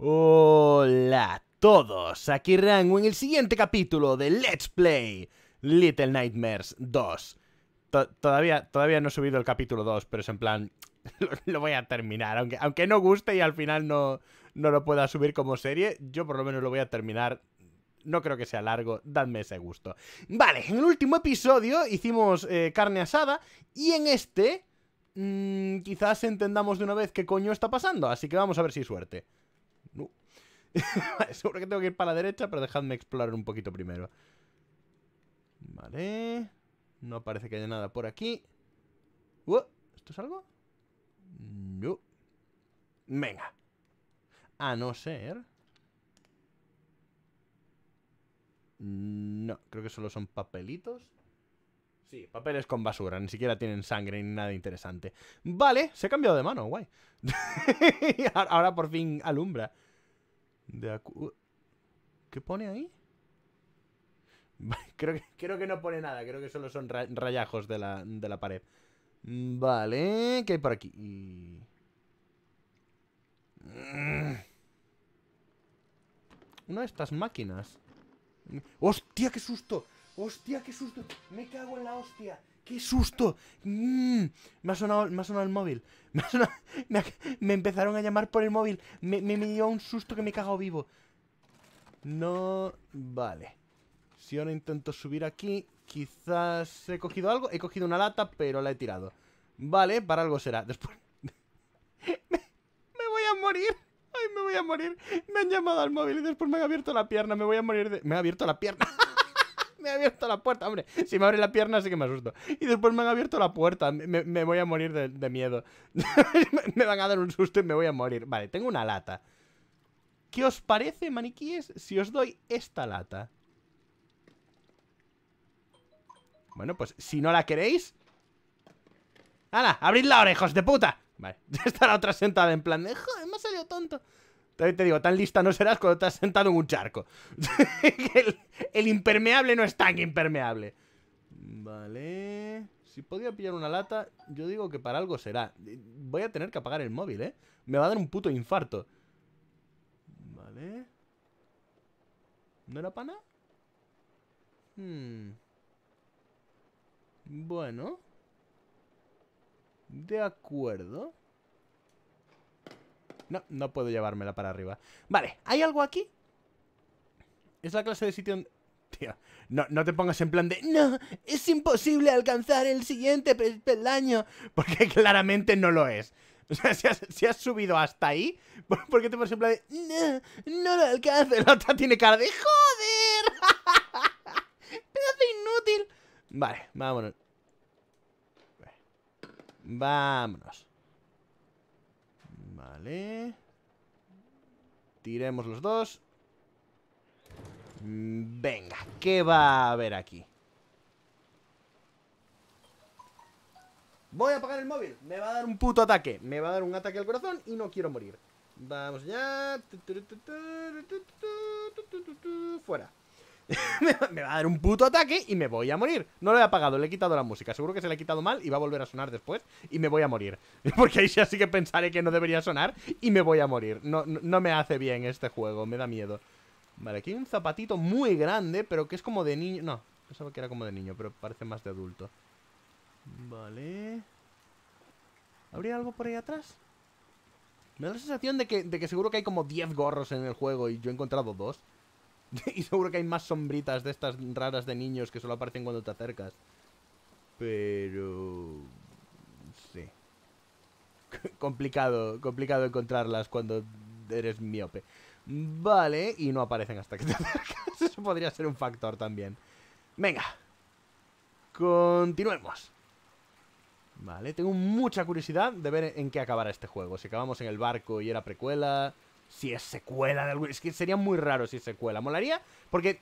Hola a todos, aquí Rango en el siguiente capítulo de Let's Play Little Nightmares 2. todavía, todavía no he subido el capítulo 2, pero es en plan, lo, voy a terminar. Aunque, aunque no guste y al final no, no lo pueda subir como serie, yo por lo menos lo voy a terminar no creo que sea largo, dadme ese gusto. Vale, en el último episodio hicimos eh, carne asada y en este mm, quizás entendamos de una vez qué coño está pasando, así que vamos a ver si hay suerte. Seguro que tengo que ir para la derecha, pero dejadme explorar un poquito primero. Vale. No parece que haya nada por aquí. Uh, ¿Esto es algo? No. Venga. A no ser... No, creo que solo son papelitos. Sí, papeles con basura, ni siquiera tienen sangre ni nada interesante. Vale, se ha cambiado de mano, guay. Ahora por fin alumbra. De acu uh, ¿Qué pone ahí? creo, que, creo que no pone nada, creo que solo son rayajos de la, pared. Mm, vale, ¿qué hay por aquí? Mm. Una de estas máquinas. Mm, ¡Hostia, qué susto! ¡Hostia, qué susto! ¡Me cago en la hostia! ¡Qué susto! Mm, me, ha sonado, el móvil. Me, empezaron a llamar por el móvil. Me, me, dio un susto que me he cagado vivo. No... Vale. Si ahora intento subir aquí, quizás he cogido algo. He cogido una lata, pero la he tirado. Vale, para algo será. Después... me voy a morir. Ay, me voy a morir. Me han llamado al móvil y después me han abierto la pierna. Me voy a morir de... Me ha abierto la pierna. me ha abierto la puerta, hombre. Si me abre la pierna, sí que me asusto. Y después me han abierto la puerta. Me, voy a morir de, miedo. me van a dar un susto y me voy a morir. Vale, tengo una lata. ¿Qué os parece, maniquíes, si os doy esta lata? Bueno, pues si no la queréis... ¡Hala! ¡Abrid la orejos de puta! Vale, está la otra sentada en plan de... ¡Joder, me ha salido tonto! te digo, tan lista no serás cuando te has sentado en un charco. el, impermeable no es tan impermeable. Vale. Si podía pillar una lata, yo digo que para algo será. Voy a tener que apagar el móvil, ¿eh? Me va a dar un puto infarto. Vale. ¿No era pana? Hmm. Bueno. De acuerdo. No, no puedo llevármela para arriba. Vale, ¿hay algo aquí? Es la clase de sitio donde... Tío, no, no te pongas en plan de No, es imposible alcanzar el siguiente peldaño Porque claramente no lo es o sea, si has, subido hasta ahí, ¿por qué te pones en plan de No, no lo alcanzo. La otra tiene cara de ¡Joder! ¡Pedazo inútil! Vale, vámonos Vámonos Vale Tiremos los dos Venga, ¿qué va a haber aquí? Voy a apagar el móvil Me va a dar un puto ataque Me va a dar un ataque al corazón y no quiero morir Vamos ya Fuera me va a dar un puto ataque y me voy a morir. No lo he apagado, le he quitado la música. Seguro que se le ha quitado mal y va a volver a sonar después y me voy a morir. Porque ahí sí así que pensaré que no debería sonar y me voy a morir. No, me hace bien este juego, me da miedo. Vale, aquí hay un zapatito muy grande, pero que es como de niño... No, pensaba que era como de niño, pero parece más de adulto. Vale... ¿Habría algo por ahí atrás? Me da la sensación de que, de que seguro que hay como 10 gorros en el juego y yo he encontrado dos. y seguro que hay más sombritas de estas raras de niños que solo aparecen cuando te acercas. Pero... Sí. complicado, complicado encontrarlas cuando eres miope. Vale, y no aparecen hasta que te acercas. Eso podría ser un factor también. Venga. Continuemos. Vale, tengo mucha curiosidad de ver en qué acabará este juego. Si acabamos en el barco y era precuela si es secuela de algo. Es que sería muy raro si es secuela. Molaría porque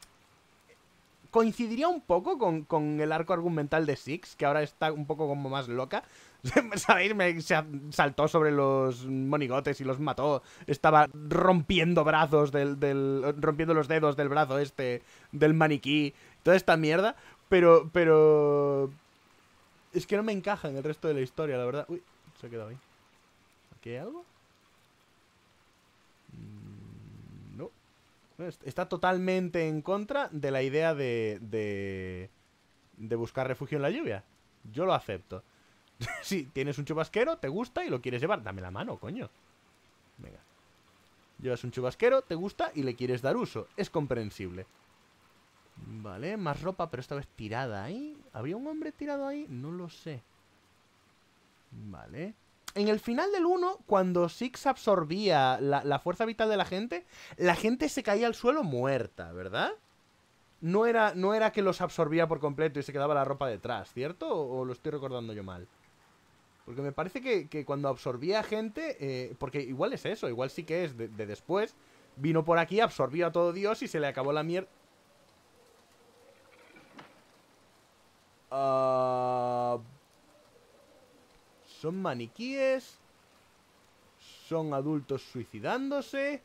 coincidiría un poco con, el arco argumental de Six, que ahora está un poco como más loca. ¿Sabéis? Me, se saltó sobre los monigotes y los mató. Estaba rompiendo brazos del, del, rompiendo los dedos del brazo este. Del maniquí. Toda esta mierda. Pero. Pero. Es que no me encaja en el resto de la historia, la verdad. Uy, se ha quedado ahí. ¿Aquí hay algo? Está totalmente en contra de la idea de, de, de buscar refugio en la lluvia. Yo lo acepto. si tienes un chubasquero, te gusta y lo quieres llevar, dame la mano, coño. Venga. Llevas un chubasquero, te gusta y le quieres dar uso. Es comprensible. Vale, más ropa, pero esta vez tirada ahí. ¿Había un hombre tirado ahí? No lo sé. Vale en el final del 1, cuando Six absorbía la, fuerza vital de la gente, la gente se caía al suelo muerta, ¿verdad? No era, no era que los absorbía por completo y se quedaba la ropa detrás, ¿cierto? ¿O, lo estoy recordando yo mal? Porque me parece que, cuando absorbía gente, eh, porque igual es eso, igual sí que es de, después, vino por aquí, absorbió a todo Dios y se le acabó la mierda. Ah, son maniquíes. Son adultos suicidándose.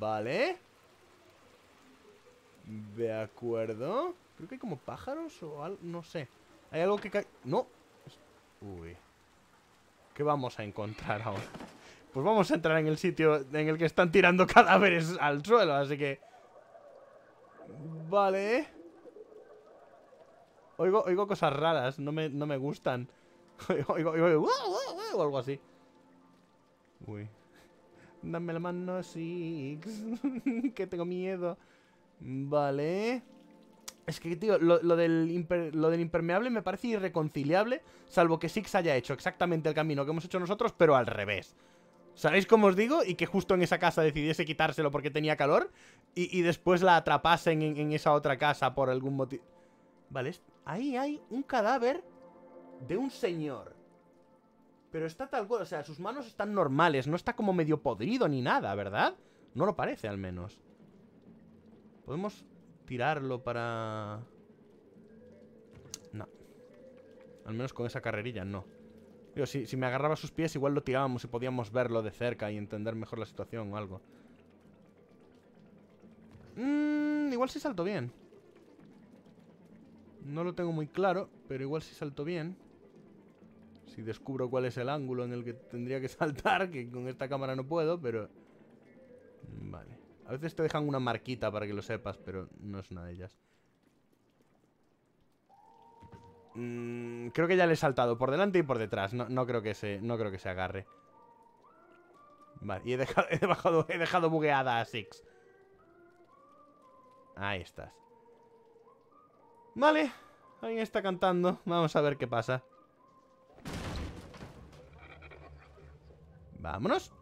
Vale. De acuerdo. Creo que hay como pájaros o algo. No sé. Hay algo que cae. ¡No! Uy. ¿Qué vamos a encontrar ahora? Pues vamos a entrar en el sitio en el que están tirando cadáveres al suelo, así que... Vale oigo, cosas raras, no me, gustan. oigo, o algo así. Uy. Dame la mano, Six. que tengo miedo. Vale. Es que, tío, lo, del impermeable me parece irreconciliable, salvo que Six haya hecho exactamente el camino que hemos hecho nosotros, pero al revés. ¿Sabéis cómo os digo? Y que justo en esa casa decidiese quitárselo porque tenía calor y, después la atrapasen en esa otra casa por algún motivo. Vale, ahí hay un cadáver de un señor. Pero está tal cual, o sea, sus manos están normales, no está como medio podrido ni nada, ¿verdad? No lo parece, al menos. Podemos tirarlo para... No. Al menos con esa carrerilla, no. si, si me agarraba sus pies, igual lo tirábamos y podíamos verlo de cerca y entender mejor la situación o algo. Mm, igual si salto bien. No lo tengo muy claro, pero igual si salto bien. Si descubro cuál es el ángulo en el que tendría que saltar, que con esta cámara no puedo, pero... Mm, vale. A veces te dejan una marquita para que lo sepas, pero no es una de ellas. Mm, creo que ya le he saltado por delante y por detrás. No, creo, que se, no creo que se agarre. Vale, y he dejado, he he dejado bugueada a Six. Ahí estás. Vale, alguien está cantando. Vamos a ver qué pasa. Vámonos.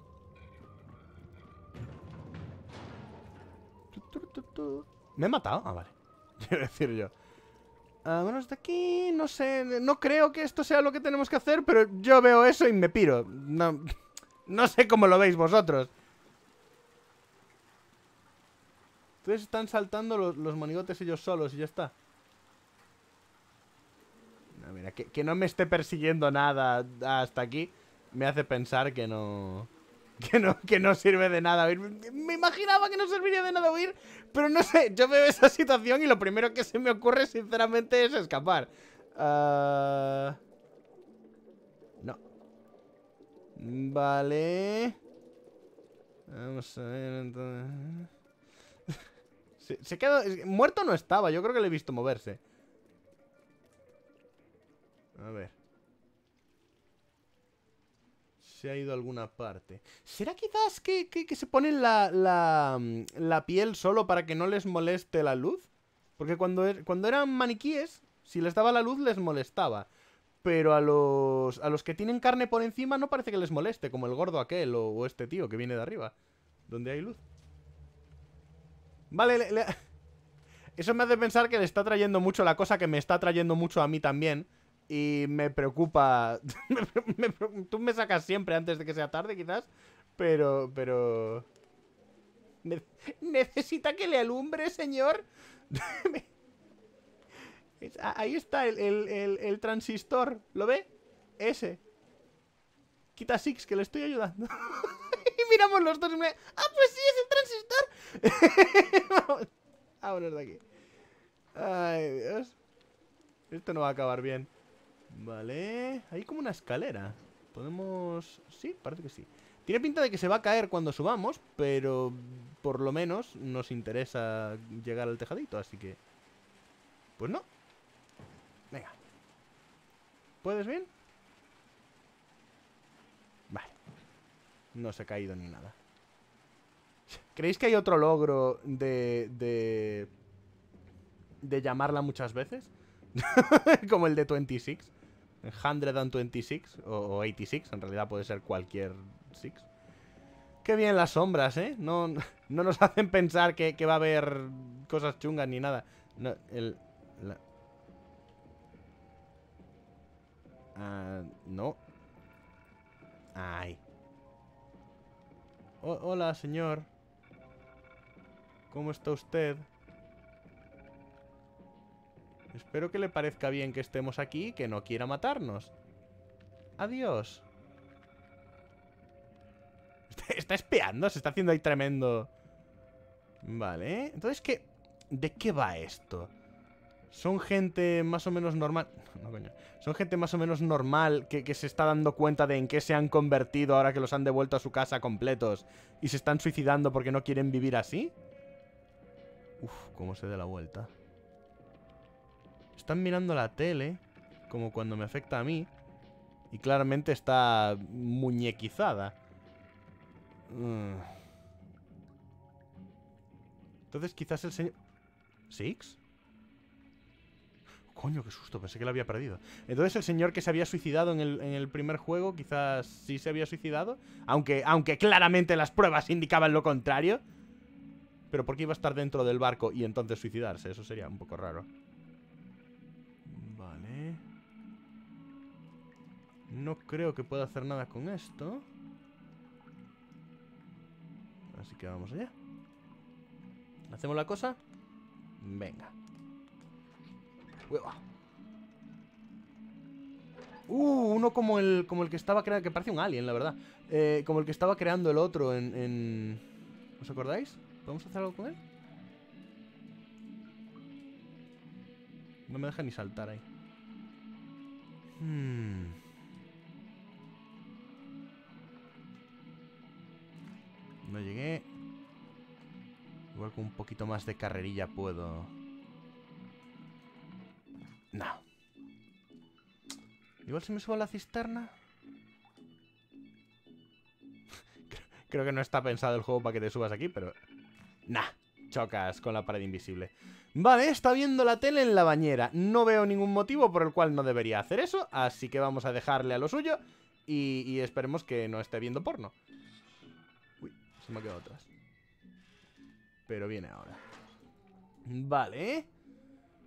Me he matado. Ah, vale. Quiero decir yo. Vámonos de aquí. No sé. No creo que esto sea lo que tenemos que hacer, pero yo veo eso y me piro. No, sé cómo lo veis vosotros. entonces están saltando los monigotes ellos solos y ya está que, no me esté persiguiendo nada hasta aquí me hace pensar que no. Que no, que no sirve de nada huir. Me imaginaba que no serviría de nada huir, pero no sé, yo veo esa situación y lo primero que se me ocurre, sinceramente, es escapar. Ah, no. Vale. Vamos a ver, entonces... se, se quedó... Muerto no estaba, yo creo que le he visto moverse. A ver. Se ha ido a alguna parte. ¿Será quizás que, se ponen la, la, mm, la, piel solo para que no les moleste la luz? Porque cuando, er, cuando eran maniquíes, si les daba la luz les molestaba. Pero a los, a los que tienen carne por encima no parece que les moleste, como el gordo aquel o, este tío que viene de arriba, donde hay luz. Vale, eso me hace pensar que le está trayendo mucho la cosa que me está trayendo mucho a mí también y me preocupa. tú me sacas siempre antes de que sea tarde, quizás, pero. pero... ¿Necesita que le alumbre, señor? Ahí está el, transistor, ¿lo ve? Ese. Quita Six, que le estoy ayudando. y miramos los dos me... ¡Ah, pues sí, es el transistor! Vamos. Vámonos de aquí. Ay, Dios. Esto no va a acabar bien. Vale. Hay como una escalera. Podemos... Sí, parece que sí. Tiene pinta de que se va a caer cuando subamos, pero por lo menos nos interesa llegar al tejadito, así que... Pues no. Venga. ¿Puedes bien? Vale. No se ha caído ni nada. ¿Creéis que hay otro logro de... de... de llamarla muchas veces? Como el de 26. 126 o, 86, en realidad puede ser cualquier six. Qué bien las sombras, ¿eh? No, nos hacen pensar que, va a haber cosas chungas ni nada. No, el... Ah, no. Ay. hola, señor. ¿Cómo está usted? Espero que le parezca bien que estemos aquí y que no quiera matarnos. Adiós. Está espiando, se está haciendo ahí tremendo. Vale, entonces, ¿de qué va esto? Son gente más o menos normal... No, coño. Son gente más o menos normal que, que, se está dando cuenta de en qué se han convertido ahora que los han devuelto a su casa completos y se están suicidando porque no quieren vivir así. Uf, cómo se da la vuelta están mirando la tele, como cuando me afecta a mí, y claramente está muñequizada. Mm. Entonces quizás el señor... ¿Six? Coño, qué susto, pensé que la había perdido. Entonces el señor que se había suicidado en el, primer juego quizás sí se había suicidado, aunque, aunque claramente las pruebas indicaban lo contrario. Pero ¿por qué iba a estar dentro del barco y entonces suicidarse? Eso sería un poco raro. no creo que pueda hacer nada con esto. Así que vamos allá. ¿Hacemos la cosa? Venga. Hueva. Uh, uno como el, como el que estaba creando... Que parece un alien, la verdad. Eh, como el que estaba creando el otro en, en... ¿Os acordáis? ¿Podemos hacer algo con él? No me deja ni saltar ahí. Hmm... No llegué. Igual con un poquito más de carrerilla puedo... No. Igual si me subo a la cisterna... Creo que no está pensado el juego para que te subas aquí, pero... Nah, chocas con la pared invisible. Vale, está viendo la tele en la bañera. No veo ningún motivo por el cual no debería hacer eso, así que vamos a dejarle a lo suyo y, y esperemos que no esté viendo porno me Pero viene ahora. Vale.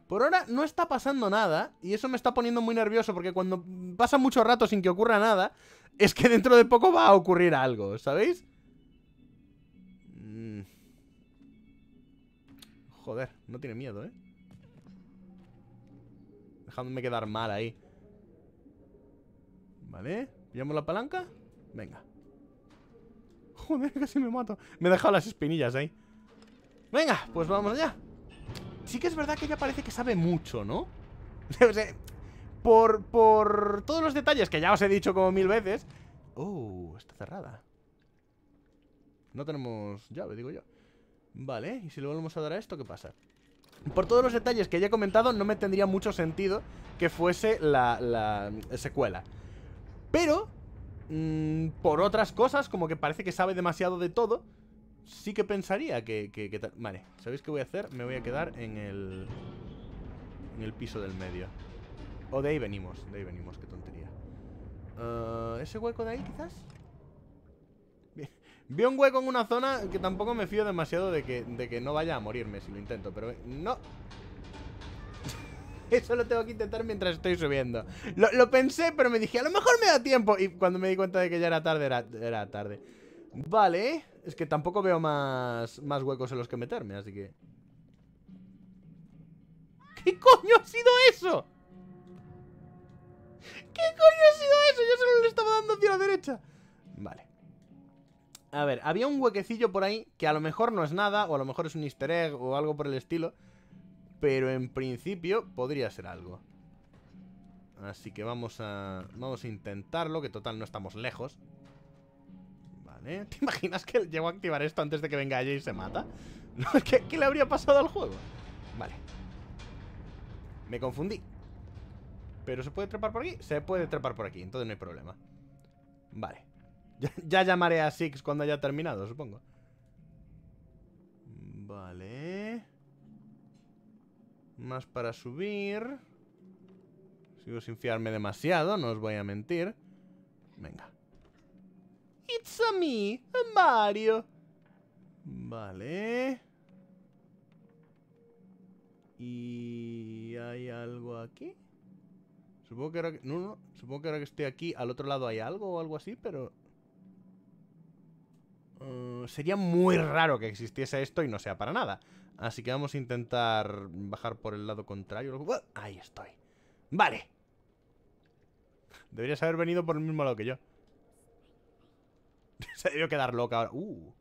Por ahora no está pasando nada. Y eso me está poniendo muy nervioso. Porque cuando pasa mucho rato sin que ocurra nada. Es que dentro de poco va a ocurrir algo, ¿sabéis? Mm. Joder, no tiene miedo, ¿eh? Dejándome quedar mal ahí. Vale, pillamos la palanca. Venga. Joder, casi me mato. Me he dejado las espinillas ahí. Venga, pues vamos allá. Sí que es verdad que ella parece que sabe mucho, ¿no? por, por todos los detalles que ya os he dicho como mil veces. Oh, está cerrada. No tenemos llave, digo yo. Vale, y si lo volvemos a dar a esto, ¿qué pasa? Por todos los detalles que ya he comentado, no me tendría mucho sentido que fuese la secuela. Pero Mm, por otras cosas, como que parece que sabe demasiado de todo, sí que pensaría que, Vale, ¿sabéis qué voy a hacer? Me voy a quedar en el. En el piso del medio. O de ahí venimos, de ahí venimos, qué tontería. Eh, ¿Ese hueco de ahí quizás? Vi un hueco en una zona que tampoco me fío demasiado de de que no vaya a morirme si lo intento, pero eh, no. Eso lo tengo que intentar mientras estoy subiendo. Lo, pensé, pero me dije, a lo mejor me da tiempo. Y cuando me di cuenta de que ya era tarde, era, tarde. Vale, es que tampoco veo más, más huecos en los que meterme, así que... ¿Qué coño ha sido eso? ¿Qué coño ha sido eso? Yo solo le estaba dando hacia la derecha. Vale. A ver, había un huequecillo por ahí que a lo mejor no es nada, o a lo mejor es un easter egg o algo por el estilo. Pero en principio podría ser algo. Así que vamos a... Vamos a intentarlo, que total no estamos lejos. Vale. ¿Te imaginas que llego a activar esto antes de que venga allí y se mata? ¿qué, le habría pasado al juego? Vale. Me confundí. ¿Pero se puede trepar por aquí? Se puede trepar por aquí, entonces no hay problema. Vale. ya llamaré a Six cuando haya terminado, supongo. Vale. Más para subir. Sigo sin fiarme demasiado, no os voy a mentir. Venga. It's a me, a Mario. Vale. ¿Y hay algo aquí? Supongo que ahora que... No, no, supongo que ahora que estoy aquí, al otro lado hay algo o algo así, pero... Eh, sería muy raro que existiese esto y no sea para nada. Así que vamos a intentar bajar por el lado contrario. Uh, ahí estoy. Vale. Deberías haber venido por el mismo lado que yo. Se debió quedar loca ahora. Uh.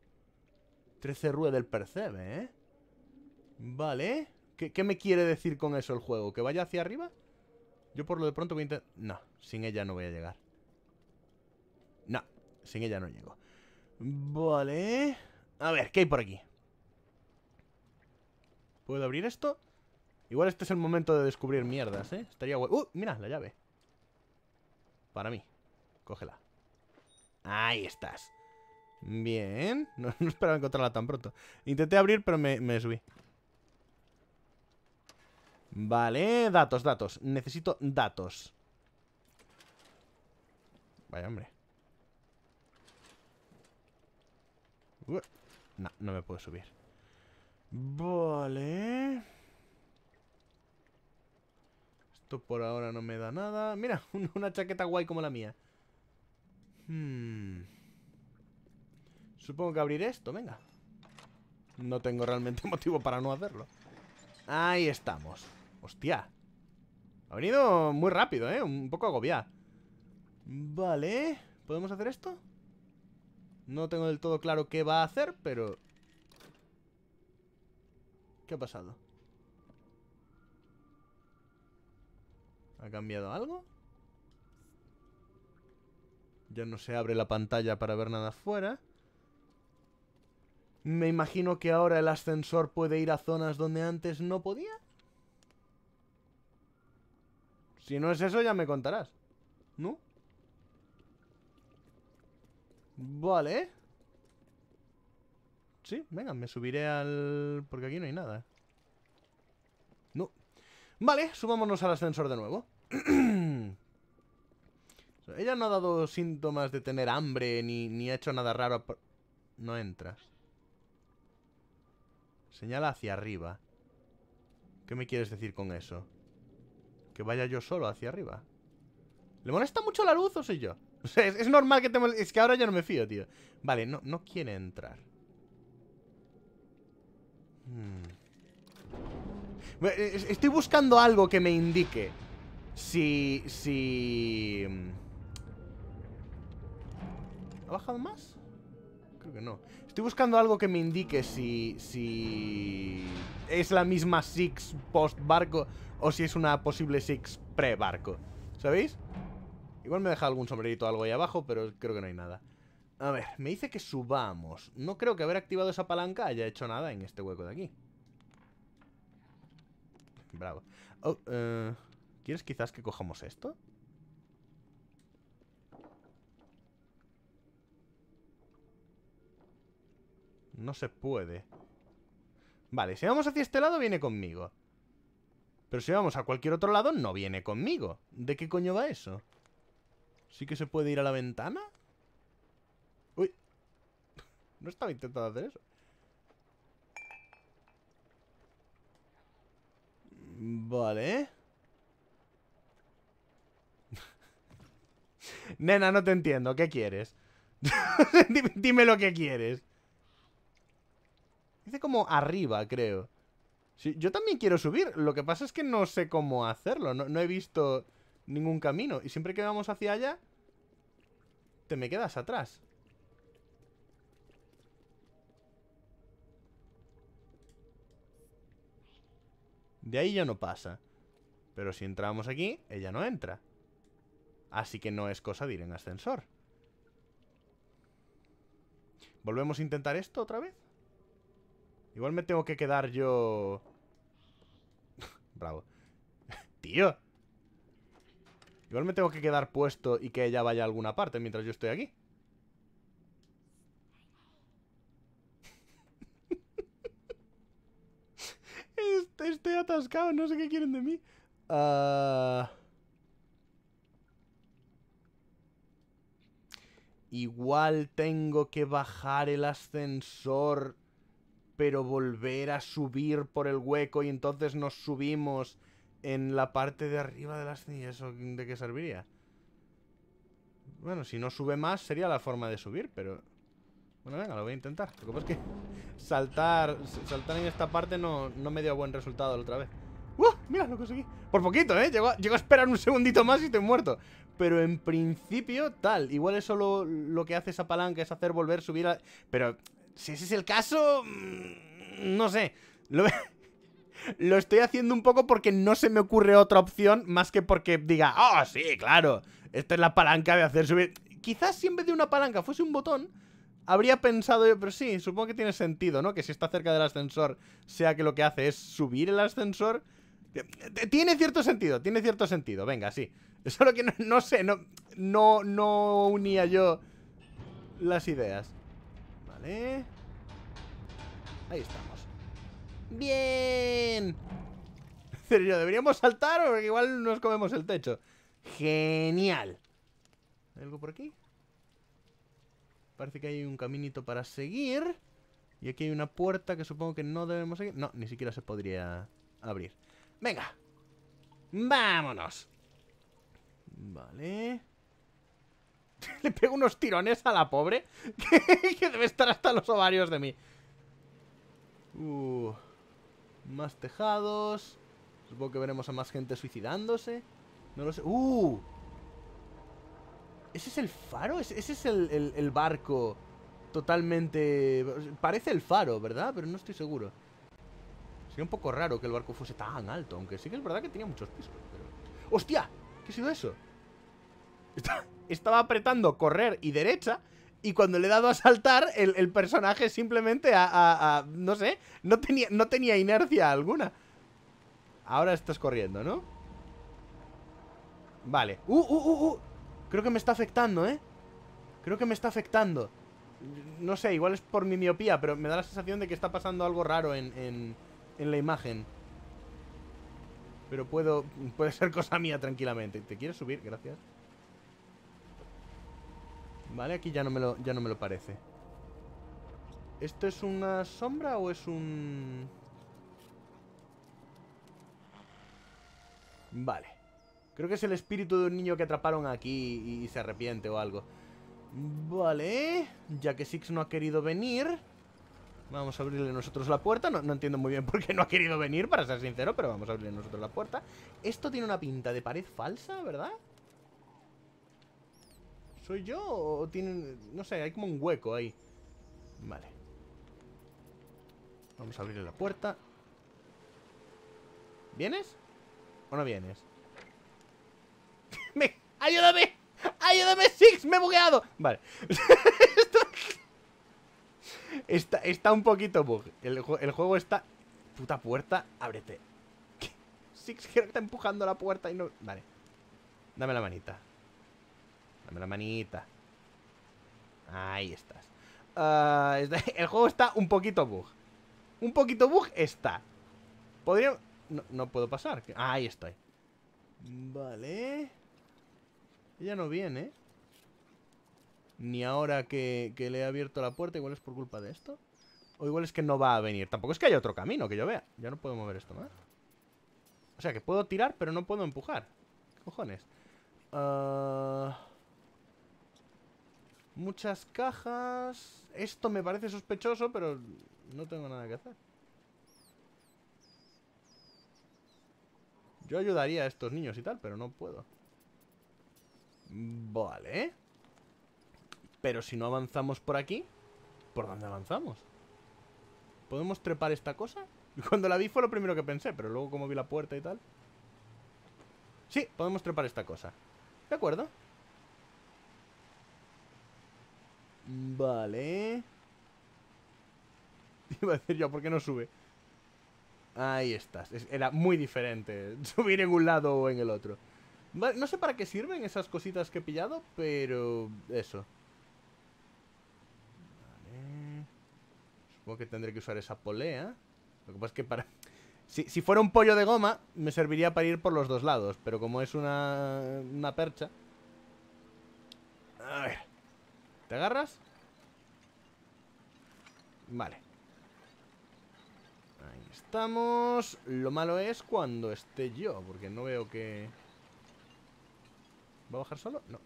13 rue del percebe, ¿eh? Vale. ¿Qué, ¿Qué, me quiere decir con eso el juego? ¿Que vaya hacia arriba? Yo por lo de pronto voy a intentar... No, sin ella no voy a llegar. No, sin ella no llego. Vale. A ver, ¿qué hay por aquí? ¿Puedo abrir esto? Igual este es el momento de descubrir mierdas, ¿eh? Estaría guay. ¡Uh! Mira, la llave. Para mí. Cógela. Ahí estás. Bien. No, esperaba encontrarla tan pronto. Intenté abrir, pero me, me subí. Vale, datos, datos. Necesito datos. Vaya, hombre. no, no me puedo subir. Vale. Esto por ahora no me da nada. Mira, una chaqueta guay como la mía. Hmm. Supongo que abriré esto, venga. No tengo realmente motivo para no hacerlo. Ahí estamos. Hostia. Ha venido muy rápido, ¿eh? Un poco agobiado. Vale. ¿Podemos hacer esto? No tengo del todo claro qué va a hacer, pero ¿Qué ha pasado? ¿Ha cambiado algo? Ya no se abre la pantalla para ver nada afuera. Me imagino que ahora el ascensor puede ir a zonas donde antes no podía. Si no es eso, ya me contarás. ¿No? Vale. Sí, venga, me subiré al... Porque aquí no hay nada. No. Vale, subámonos al ascensor de nuevo. Ella no ha dado síntomas de tener hambre ni, ha hecho nada raro. No entras. Señala hacia arriba. ¿Qué me quieres decir con eso? ¿Que vaya yo solo hacia arriba? ¿Le molesta mucho la luz o soy yo? es, normal que te Es que ahora ya no me fío, tío. Vale, no, no quiere entrar. Hmm. Eh, estoy buscando algo que me indique si... si... Mm, ¿Ha bajado más? Creo que no. Estoy buscando algo que me indique si... si... es la misma Six post-barco o si es una posible Six pre-barco. ¿Sabéis? Igual me deja algún sombrerito o algo ahí abajo, pero creo que no hay nada. A ver, me dice que subamos. No creo que haber activado esa palanca haya hecho nada en este hueco de aquí. Bravo. Oh, eh, ¿Quieres quizás que cojamos esto? No se puede. Vale, si vamos hacia este lado viene conmigo. Pero si vamos a cualquier otro lado no viene conmigo. ¿De qué coño va eso? ¿Sí que se puede ir a la ventana? No estaba intentando hacer eso. Vale. Nena, no te entiendo. ¿Qué quieres? dime, lo que quieres. Dice como arriba, creo. yo también quiero subir. Lo que pasa es que no sé cómo hacerlo. no he visto ningún camino. Y siempre que vamos hacia allá, te me quedas atrás. De ahí ya no pasa. Pero si entramos aquí, ella no entra. Así que no es cosa de ir en ascensor. ¿Volvemos a intentar esto otra vez? Igual me tengo que quedar yo... Bravo. Tío. Igual me tengo que quedar puesto y que ella vaya a alguna parte mientras yo estoy aquí. Estoy atascado, no sé qué quieren de mí. Ah. Igual tengo que bajar el ascensor, pero volver a subir por el hueco y entonces nos subimos en la parte de arriba del ascensor. eso de qué serviría? Bueno, si no sube más sería la forma de subir, pero... Bueno, venga, lo voy a intentar. Lo que pasa es que saltar, saltar en esta parte no, me dio buen resultado la otra vez. ¡Uh! Mira, lo conseguí. Por poquito, ¿eh? Llego a, esperar un segundito más y estoy muerto. Pero en principio, tal. Igual es solo lo que hace esa palanca es hacer volver, subir Pero si ese es el caso... Mm, no sé. Lo... lo estoy haciendo un poco porque no se me ocurre otra opción más que porque diga, oh, sí, claro, esta es la palanca de hacer subir. Quizás si en vez de una palanca fuese un botón, habría pensado yo, pero sí, supongo que tiene sentido, ¿no? Que si está cerca del ascensor, sea que lo que hace es subir el ascensor. Tiene cierto sentido, tiene cierto sentido, venga, sí. Solo que no, sé, no, no, no unía yo las ideas. Vale. Ahí estamos. ¡Bien! ¿deberíamos saltar? o igual nos comemos el techo. ¡Genial! ¿Hay algo por aquí? Parece que hay un caminito para seguir. Y aquí hay una puerta que supongo que no debemos seguir. No, ni siquiera se podría abrir. ¡Venga! ¡Vámonos! Vale... Le pego unos tirones a la pobre que, debe estar hasta los ovarios de mí uh, Más tejados Supongo que veremos a más gente suicidándose No lo sé ¡Uh! ¿Ese es el faro? Ese, es el, barco totalmente... Parece el faro, ¿verdad? Pero no estoy seguro. Sería un poco raro que el barco fuese tan alto, aunque sí que es verdad que tenía muchos pisos. Pero... ¡Hostia! ¿Qué ha sido eso? estaba apretando correr y derecha y cuando le he dado a saltar, el, personaje simplemente a, No sé, tenía, no tenía inercia alguna. Ahora estás corriendo, ¿no? Vale. ¡Uh, uh, uh, uh! Creo que me está afectando, ¿eh? Creo que me está afectando No sé, igual es por mi miopía Pero me da la sensación de que está pasando algo raro en, en la imagen Pero puedo... Puede ser cosa mía tranquilamente ¿Te quieres subir? Gracias Vale, aquí ya no me lo, ya no me lo parece ¿Esto es una sombra o es un...? Vale Creo que es el espíritu de un niño que atraparon aquí y se arrepiente o algo. Vale, ya que Six no ha querido venir... Vamos a abrirle nosotros la puerta. No, entiendo muy bien por qué no ha querido venir, para ser sincero, pero vamos a abrirle nosotros la puerta. Esto tiene una pinta de pared falsa, ¿verdad? ¿Soy yo o tiene...? No sé, hay como un hueco ahí. Vale. Vamos a abrirle la puerta. ¿Vienes? ¿O no vienes? ¡Ayúdame! ¡Ayúdame, Six! ¡Me he bugueado! Vale. está, está un poquito bug. El, juego está... Puta puerta, ábrete. Six creo que está empujando la puerta y no... Vale. Dame la manita. Dame la manita. Ahí estás. Ah, el juego está un poquito bug. Un poquito bug está. Podría... No, no puedo pasar. Ahí estoy. Vale... Ella no viene, Ni ahora que, le he abierto la puerta, igual es por culpa de esto. O igual es que no va a venir. Tampoco es que haya otro camino que yo vea. Ya no puedo mover esto más. O sea, que puedo tirar, pero no puedo empujar. ¿Qué cojones? Ah, muchas cajas... Esto me parece sospechoso, pero no tengo nada que hacer. Yo ayudaría a estos niños y tal, pero no puedo. Vale. Pero si no avanzamos por aquí, ¿por dónde avanzamos? ¿Podemos trepar esta cosa? Cuando la vi fue lo primero que pensé, pero luego como vi la puerta y tal... Sí, podemos trepar esta cosa. De acuerdo. Vale. Iba a decir yo, ¿por qué no sube? Ahí estás. Era muy diferente subir en un lado o en el otro. No sé para qué sirven esas cositas que he pillado, pero eso. Supongo que tendré que usar esa polea. Lo que pasa es que para... Si, si, fuera un pollo de goma, me serviría para ir por los dos lados. Pero como es una, una percha... A ver. ¿Te agarras? Vale. Ahí estamos. Lo malo es cuando esté yo, porque no veo que... ¿Voy a bajar solo? No.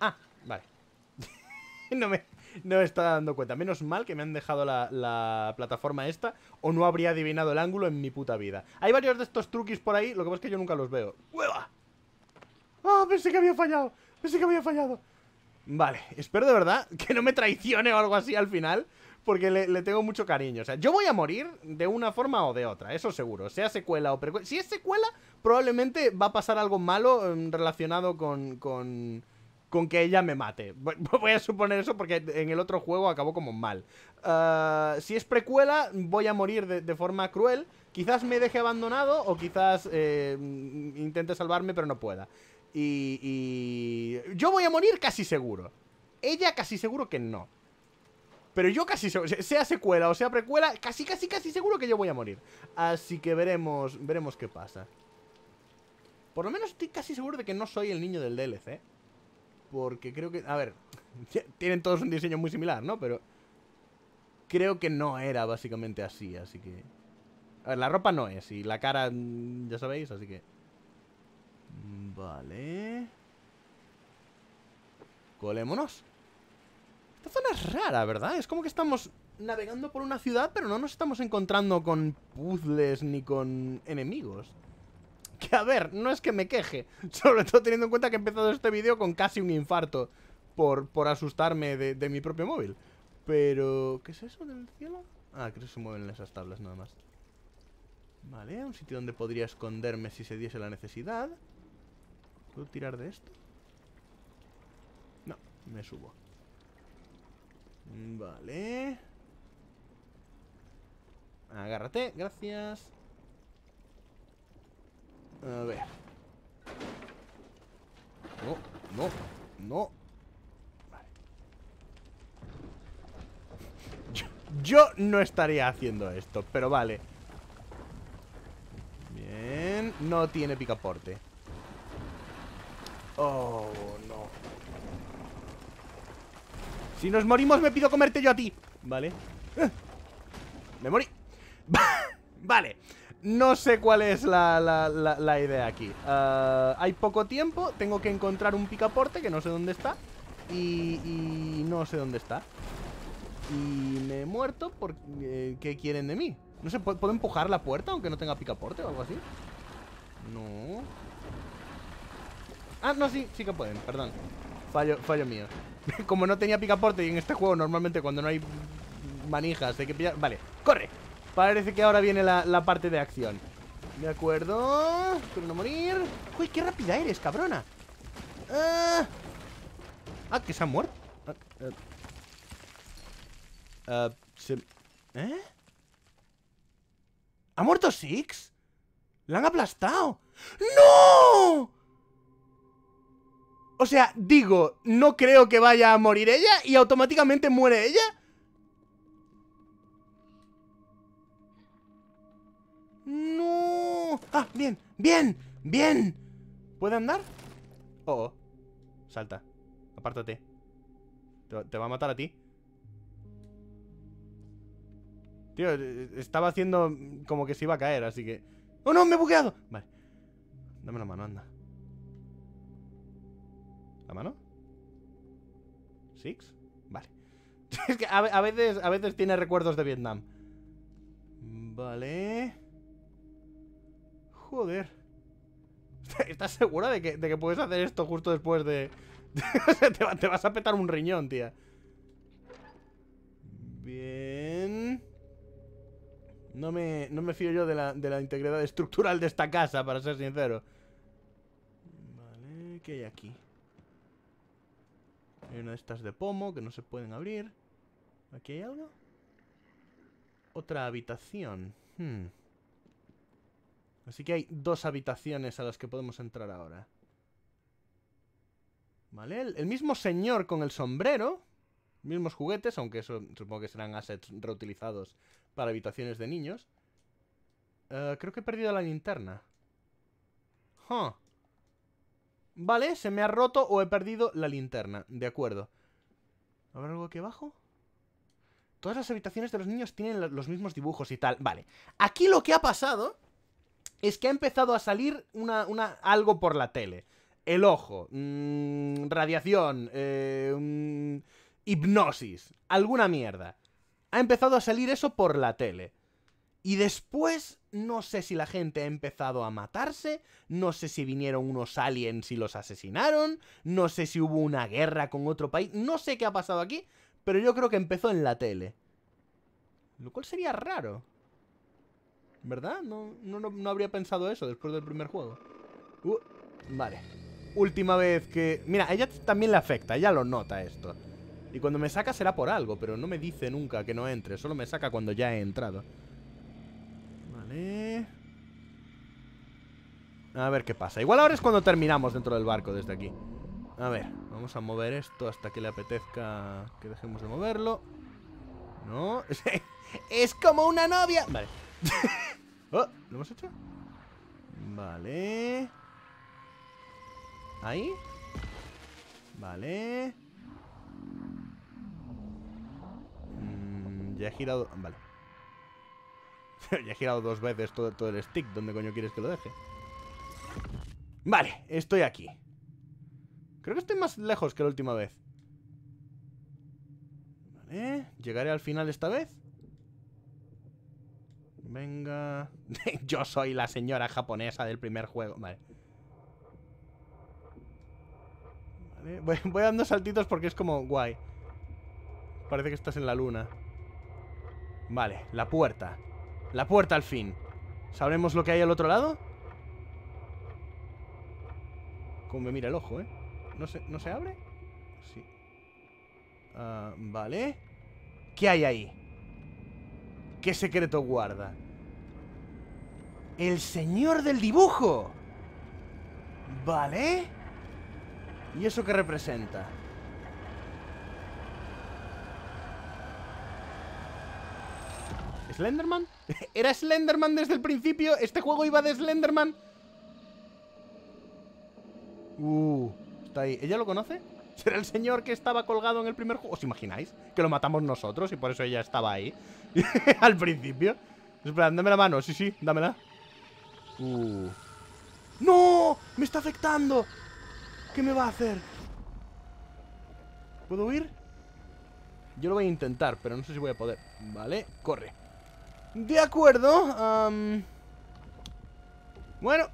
Ah, vale. no, me, no estaba dando cuenta. Menos mal que me han dejado la, plataforma esta o no habría adivinado el ángulo en mi puta vida. Hay varios de estos truquis por ahí, lo que pasa es que yo nunca los veo. ¡Hueva! ¡Ah, pensé que había fallado! ¡Pensé que había fallado! Vale, espero de verdad que no me traicione o algo así al final porque le, le, tengo mucho cariño. O sea, yo voy a morir de una forma o de otra, eso seguro. Sea secuela o precuela. Si es secuela, probablemente va a pasar algo malo em, relacionado con, con, que ella me mate. Voy a suponer eso porque en el otro juego acabó como mal. Ah, si es precuela, voy a morir de, forma cruel. Quizás me deje abandonado o quizás eh, mm, intente salvarme pero no pueda. Y, y yo voy a morir casi seguro. Ella casi seguro que no. Pero yo casi seguro, sea secuela o sea precuela, casi casi casi seguro que yo voy a morir. Así que veremos, veremos qué pasa. Por lo menos estoy casi seguro de que no soy el niño del DLC. ¿eh? Porque creo que... A ver, tienen todos un diseño muy similar, ¿no? Pero creo que no era básicamente así, así que... A ver, la ropa no es, y la cara mm, ya sabéis, así que... Mm, vale... Colémonos. Esta zona es rara, ¿verdad? Es como que estamos navegando por una ciudad, pero no nos estamos encontrando con puzzles ni con enemigos. a ver, no es que me queje. Sobre todo teniendo en cuenta que he empezado este vídeo con casi un infarto. Por, por asustarme de, de mi propio móvil. Pero... ¿Qué es eso del cielo? Ah, creo que se mueven esas tablas nada más. Vale, un sitio donde podría esconderme si se diese la necesidad. ¿Puedo tirar de esto? No, me subo. Vale. Agárrate, gracias. A ver. No, no, no. Vale. Yo, yo no estaría haciendo esto, pero vale. Bien. No tiene picaporte. Oh, no. Si nos morimos, me pido comerte yo a ti. Vale. ¡Eh! Me morí. vale. No sé cuál es la, la, idea aquí. Eh, hay poco tiempo, tengo que encontrar un picaporte que no sé dónde está. Y, no sé dónde está. Y me he muerto porque... Eh, ¿Qué quieren de mí? No sé, ¿puedo, empujar la puerta aunque no tenga picaporte o algo así? No. Ah, no, sí, sí que pueden, perdón. Fallo, fallo mío. Como no tenía picaporte y en este juego normalmente cuando no hay manijas hay que pillar... Vale, corre. Parece que ahora viene la, parte de acción De acuerdo Quiero no morir Uy, qué rápida eres, cabrona Ah, ah que se ha muerto ah, eh. Ah, ¿Eh? ¿Ha muerto Six? ¡La han aplastado! ¡No! O sea, digo, no creo que vaya a morir ella y automáticamente muere ella. ¡No! ¡Ah, bien! ¡Bien! ¡Bien! ¿Puede andar? Oh, oh. Salta. Apártate. Te, va a matar a ti. Tío, eh, eh, estaba haciendo como que se iba a caer, así que... ¡Oh, no! ¡Me he bugueado! Vale. Dame la mano, anda. ¿La mano? ¿Six? Vale. es que veces, a veces tiene recuerdos de Vietnam. Vale... Joder. ¿Estás segura de que, puedes hacer esto justo después de... te, vas a petar un riñón, tía. Bien... No me, me fío yo de la, de la integridad estructural de esta casa, para ser sincero. Vale, ¿qué hay aquí? Hay una de estas de pomo que no se pueden abrir. ¿Aquí hay algo? Otra habitación. Hmm. Así que hay dos habitaciones a las que podemos entrar ahora. ¿Vale? El, mismo señor con el sombrero. Mismos juguetes, aunque eso supongo que serán assets reutilizados para habitaciones de niños. Eh, creo que he perdido la linterna. Vale, se me ha roto o he perdido la linterna. De acuerdo. ¿Habrá algo aquí abajo? Todas las habitaciones de los niños tienen los mismos dibujos y tal. Vale. Aquí lo que ha pasado es que ha empezado a salir una, algo por la tele. El ojo, mm, radiación, eh, mm, hipnosis, alguna mierda. Ha empezado a salir eso por la tele. Y después, no sé si la gente ha empezado a matarse, no sé si vinieron unos aliens y los asesinaron, no sé si hubo una guerra con otro país, no sé qué ha pasado aquí, pero yo creo que empezó en la tele. Lo cual sería raro. ¿Verdad? No, no, habría pensado eso después del primer juego. Uh, vale. Última vez que... Mira, ella también le afecta, ella lo nota esto. Y cuando me saca será por algo, pero no me dice nunca que no entre. Solo me saca cuando ya he entrado. Vale... A ver qué pasa. Igual ahora es cuando terminamos dentro del barco desde aquí. A ver, vamos a mover esto hasta que le apetezca que dejemos de moverlo. No, es como una novia. Vale. oh, ¿Lo hemos hecho? Vale. Ahí. Vale. Mm, ya he girado... Vale. ya he girado dos veces todo, todo el stick. ¿Dónde coño quieres que lo deje? Vale, estoy aquí. Creo que estoy más lejos que la última vez. Vale. ¿Llegaré al final esta vez? Venga. Yo soy la señora japonesa del primer juego. Vale. Voy, dando saltitos porque es como guay. Parece que estás en la luna. Vale, la puerta. La puerta al fin. ¿Sabremos lo que hay al otro lado? Como me mira el ojo, ¿eh? ¿No se, ¿no se abre? Sí. Ah, vale. ¿Qué hay ahí? ¿Qué secreto guarda? El señor del dibujo. Vale. ¿Y eso qué representa? ¿Slenderman? ¿Era Slenderman desde el principio? ¿Este juego iba de Slenderman? Uh, está ahí. ¿Ella lo conoce? ¿Será el señor que estaba colgado en el primer juego? ¿Os imagináis? Que lo matamos nosotros y por eso ella estaba ahí al principio. Esperad, dame la mano. Sí, sí, dámela. Uh. ¡No! ¡Me está afectando! ¿Qué me va a hacer? ¿Puedo huir? Yo lo voy a intentar, pero no sé si voy a poder. Vale, corre. De acuerdo. Bueno.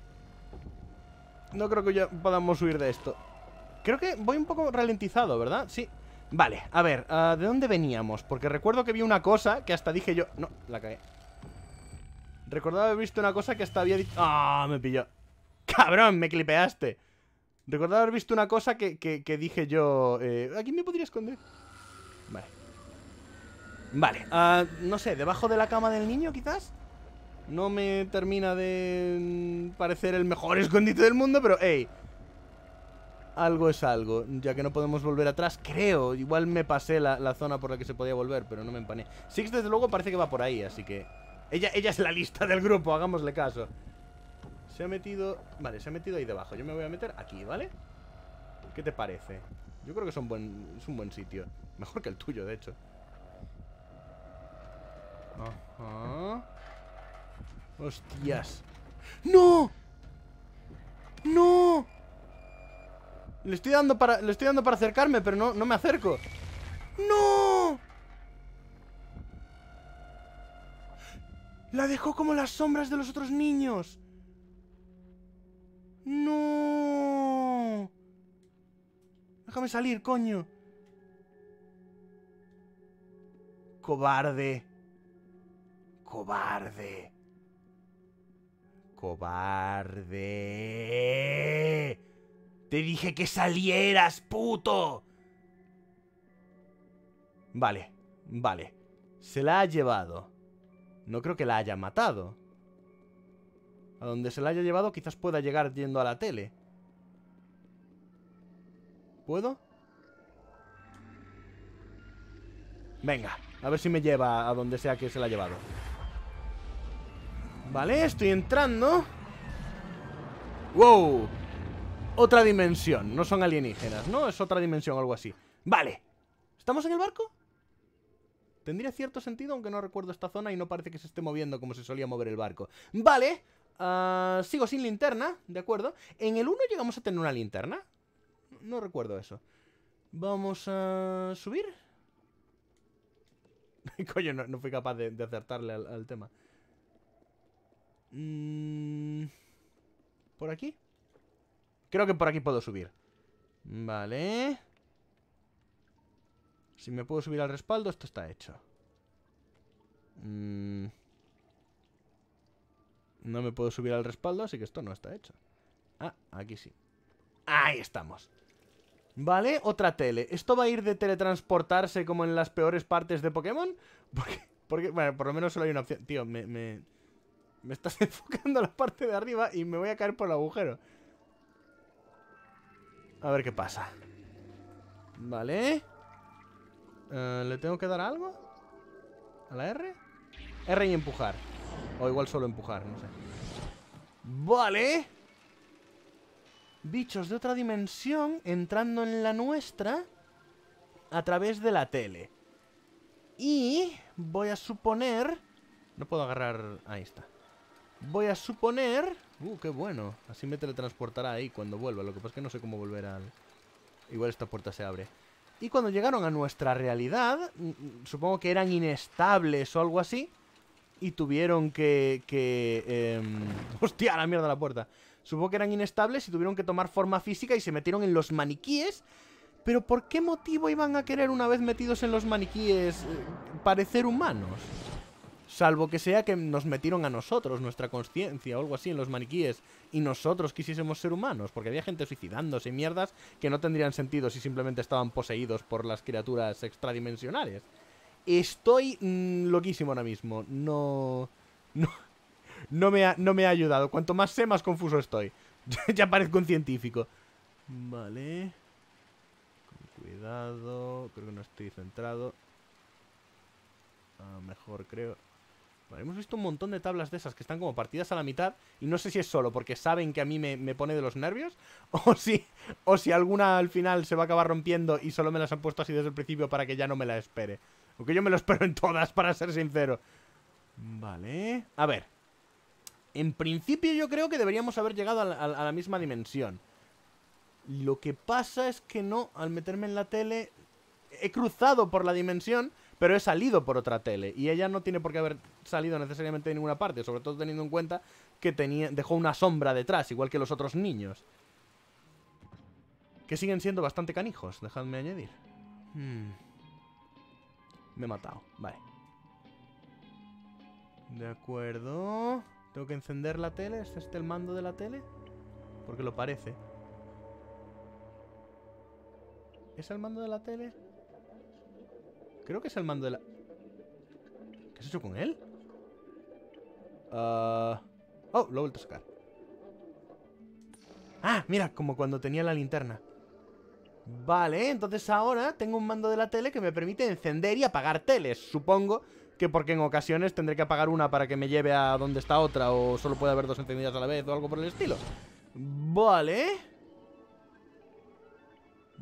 No creo que ya podamos huir de esto. Creo que voy un poco ralentizado, ¿verdad? Sí. Vale, a ver, ah, ¿de dónde veníamos? Porque recuerdo que vi una cosa que hasta dije yo... No, la caí. Recordaba haber visto una cosa que hasta había dicho... ¡Ah! me pilló. ¡Cabrón! Me clipeaste. Recordaba haber visto una cosa que, dije yo... Eh, ¿A quién me podría esconder? Vale. Vale, ah, no sé, ¿debajo de la cama del niño quizás? No me termina de mm, parecer el mejor escondite del mundo, pero ¡Ey! algo es algo, ya que no podemos volver atrás, creo. Igual me pasé la, zona por la que se podía volver, pero no me empané. Six, desde luego, parece que va por ahí, así que... Ella, ella es la lista del grupo, hagámosle caso. Se ha metido... Vale, se ha metido ahí debajo. Yo me voy a meter aquí, ¿vale? ¿Qué te parece? Yo creo que es un buen, es un buen sitio. Mejor que el tuyo, de hecho. Ajá. Hostias. ¡No! ¡No! Le estoy dando para, le estoy dando para acercarme, pero no, me acerco. ¡No! La dejó como las sombras de los otros niños. ¡No! Déjame salir, coño. Cobarde. Cobarde. Cobarde. Te dije que salieras, puto. Vale, vale. Se la ha llevado. No creo que la haya matado. A donde se la haya llevado quizás pueda llegar yendo a la tele. ¿Puedo? Venga, a ver si me lleva a donde sea que se la ha llevado. Vale, estoy entrando. ¡Wow! otra dimensión. No son alienígenas, ¿no? Es otra dimensión o algo así. Vale. ¿Estamos en el barco? Tendría cierto sentido, aunque no recuerdo esta zona y no parece que se esté moviendo como se solía mover el barco. Vale. Ah, sigo sin linterna, ¿de acuerdo? En el 1 llegamos a tener una linterna. No recuerdo eso. Vamos a subir. Coño, no, fui capaz de, acertarle al, tema. Mm, ¿Por aquí? Creo que por aquí puedo subir Vale Si me puedo subir al respaldo, esto está hecho mm. No me puedo subir al respaldo, así que esto no está hecho Ah, aquí sí Ahí estamos Vale, otra tele ¿Esto va a ir de teletransportarse como en las peores partes de Pokémon? Porque, bueno, por lo menos solo hay una opción Tío, me, me estás enfocando la parte de arriba y me voy a caer por el agujero a ver qué pasa. Vale. Eh, ¿Le tengo que dar algo? ¿A la R? R y empujar. O igual solo empujar, no sé. Vale. Bichos de otra dimensión entrando en la nuestra a través de la tele. Y voy a suponer... No puedo agarrar... Ahí está. Voy a suponer Uh, qué bueno. Así me teletransportará ahí cuando vuelva. Lo que pasa es que no sé cómo volver al... Igual esta puerta se abre. Y cuando llegaron a nuestra realidad, mm, mm, supongo que eran inestables o algo así. Y tuvieron que... que em, Hostia, la mierda la puerta. Supongo que eran inestables y tuvieron que tomar forma física y se metieron en los maniquíes. Pero ¿por qué motivo iban a querer, una vez metidos en los maniquíes, eh, parecer humanos? Salvo que sea que nos metieron a nosotros, nuestra conciencia o algo así en los maniquíes, y nosotros quisiésemos ser humanos, porque había gente suicidándose y mierdas que no tendrían sentido si simplemente estaban poseídos por las criaturas extradimensionales. Estoy mm, loquísimo ahora mismo. No. No. me, ha, no me ha ayudado. Cuanto más sé, más confuso estoy. ya parezco un científico. Vale. Con cuidado. Creo que no estoy centrado. Ah, mejor creo hemos visto un montón de tablas de esas que están como partidas a la mitad y no sé si es solo porque saben que a mí me, pone de los nervios o si, o si alguna al final se va a acabar rompiendo y solo me las han puesto así desde el principio para que ya no me la espere. Aunque yo me lo espero en todas, para ser sincero. Vale. A ver. En principio yo creo que deberíamos haber llegado a la misma dimensión. Lo que pasa es que no, al meterme en la tele, he cruzado por la dimensión pero he salido por otra tele y ella no tiene por qué haber salido necesariamente de ninguna parte, sobre todo teniendo en cuenta que tenía, dejó una sombra detrás, igual que los otros niños. Que siguen siendo bastante canijos, dejadme añadir. Hmm. Me he matado, vale. De acuerdo. Tengo que encender la tele, ¿Este ¿es este el mando de la tele? Porque lo parece. ¿Es el mando de la tele? Creo que es el mando de la... ¿Qué has hecho con él? Ah, oh, lo he vuelto a sacar. Ah, mira, como cuando tenía la linterna. Vale, entonces ahora tengo un mando de la tele que me permite encender y apagar teles. Supongo que porque en ocasiones tendré que apagar una para que me lleve a donde está otra o solo puede haber dos encendidas a la vez o algo por el estilo. Vale.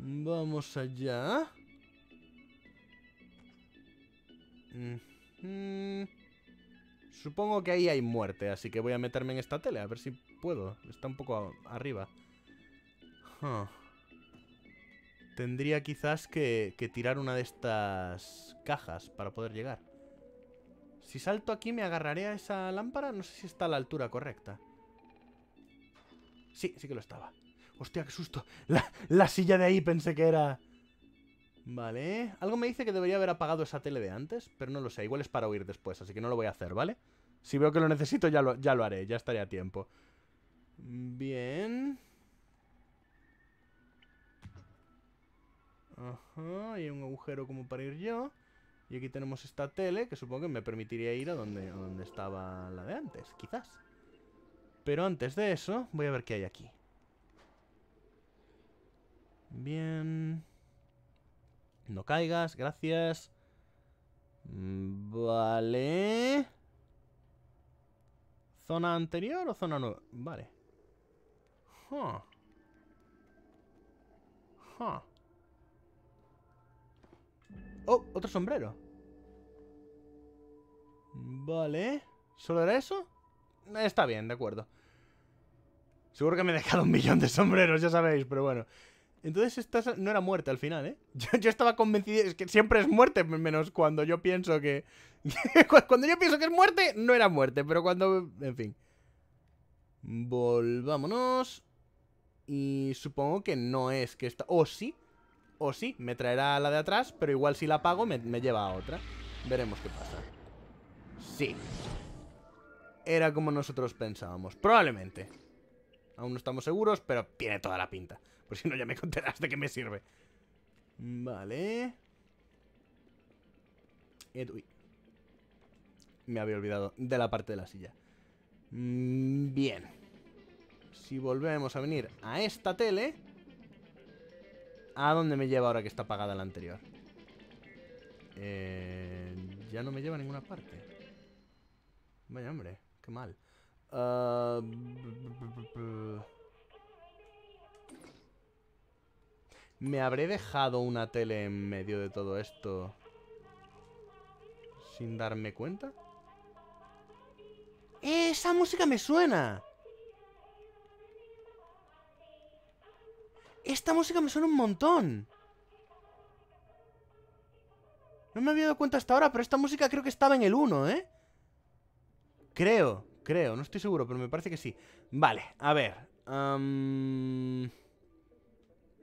Vamos allá. supongo que ahí hay muerte, así que voy a meterme en esta tele, a ver si puedo. Está un poco arriba. Tendría quizás que, tirar una de estas cajas para poder llegar. Si salto aquí me agarraré a esa lámpara, no sé si está a la altura correcta. Sí, sí que lo estaba. Hostia, qué susto. la, silla de ahí pensé que era... Vale. Algo me dice que debería haber apagado esa tele de antes, pero no lo sé. Igual es para oír después, así que no lo voy a hacer, ¿vale? Si veo que lo necesito, ya lo, ya lo haré. Ya estaré a tiempo. Bien. Ajá, hay un agujero como para ir yo. Y aquí tenemos esta tele, que supongo que me permitiría ir a donde, a donde estaba la de antes, quizás. Pero antes de eso, voy a ver qué hay aquí. Bien... No caigas, gracias. Mm, vale. ¿Zona anterior o zona nueva? Vale. Oh, otro sombrero. Vale. ¿Solo era eso? Está bien, de acuerdo. Seguro que me he dejado un millón de sombreros, ya sabéis, pero bueno. Entonces esta no era muerte al final, ¿eh? Yo, estaba convencido, es que siempre es muerte, menos cuando yo pienso que... cuando yo pienso que es muerte, no era muerte, pero cuando... En fin. Volvámonos. Y supongo que no es que esta... O sí, o sí, me traerá la de atrás, pero igual si la pago me lleva a otra. Veremos qué pasa. Sí. Era como nosotros pensábamos, probablemente. Aún no estamos seguros, pero tiene toda la pinta. Por pues si no, ya me contarás de qué me sirve. Vale. Me había olvidado de la parte de la silla. Mm, bien. Si volvemos a venir a esta tele... ¿A dónde me lleva ahora que está apagada la anterior? Eh, ya no me lleva a ninguna parte. Vaya hombre, qué mal. Ah, ¿Me habré dejado una tele en medio de todo esto? ¿Sin darme cuenta? ¡Esa música me suena! Esta música me suena un montón. No me había dado cuenta hasta ahora, pero esta música creo que estaba en el 1, ¿eh? Creo, creo, no estoy seguro, pero me parece que sí. Vale, a ver.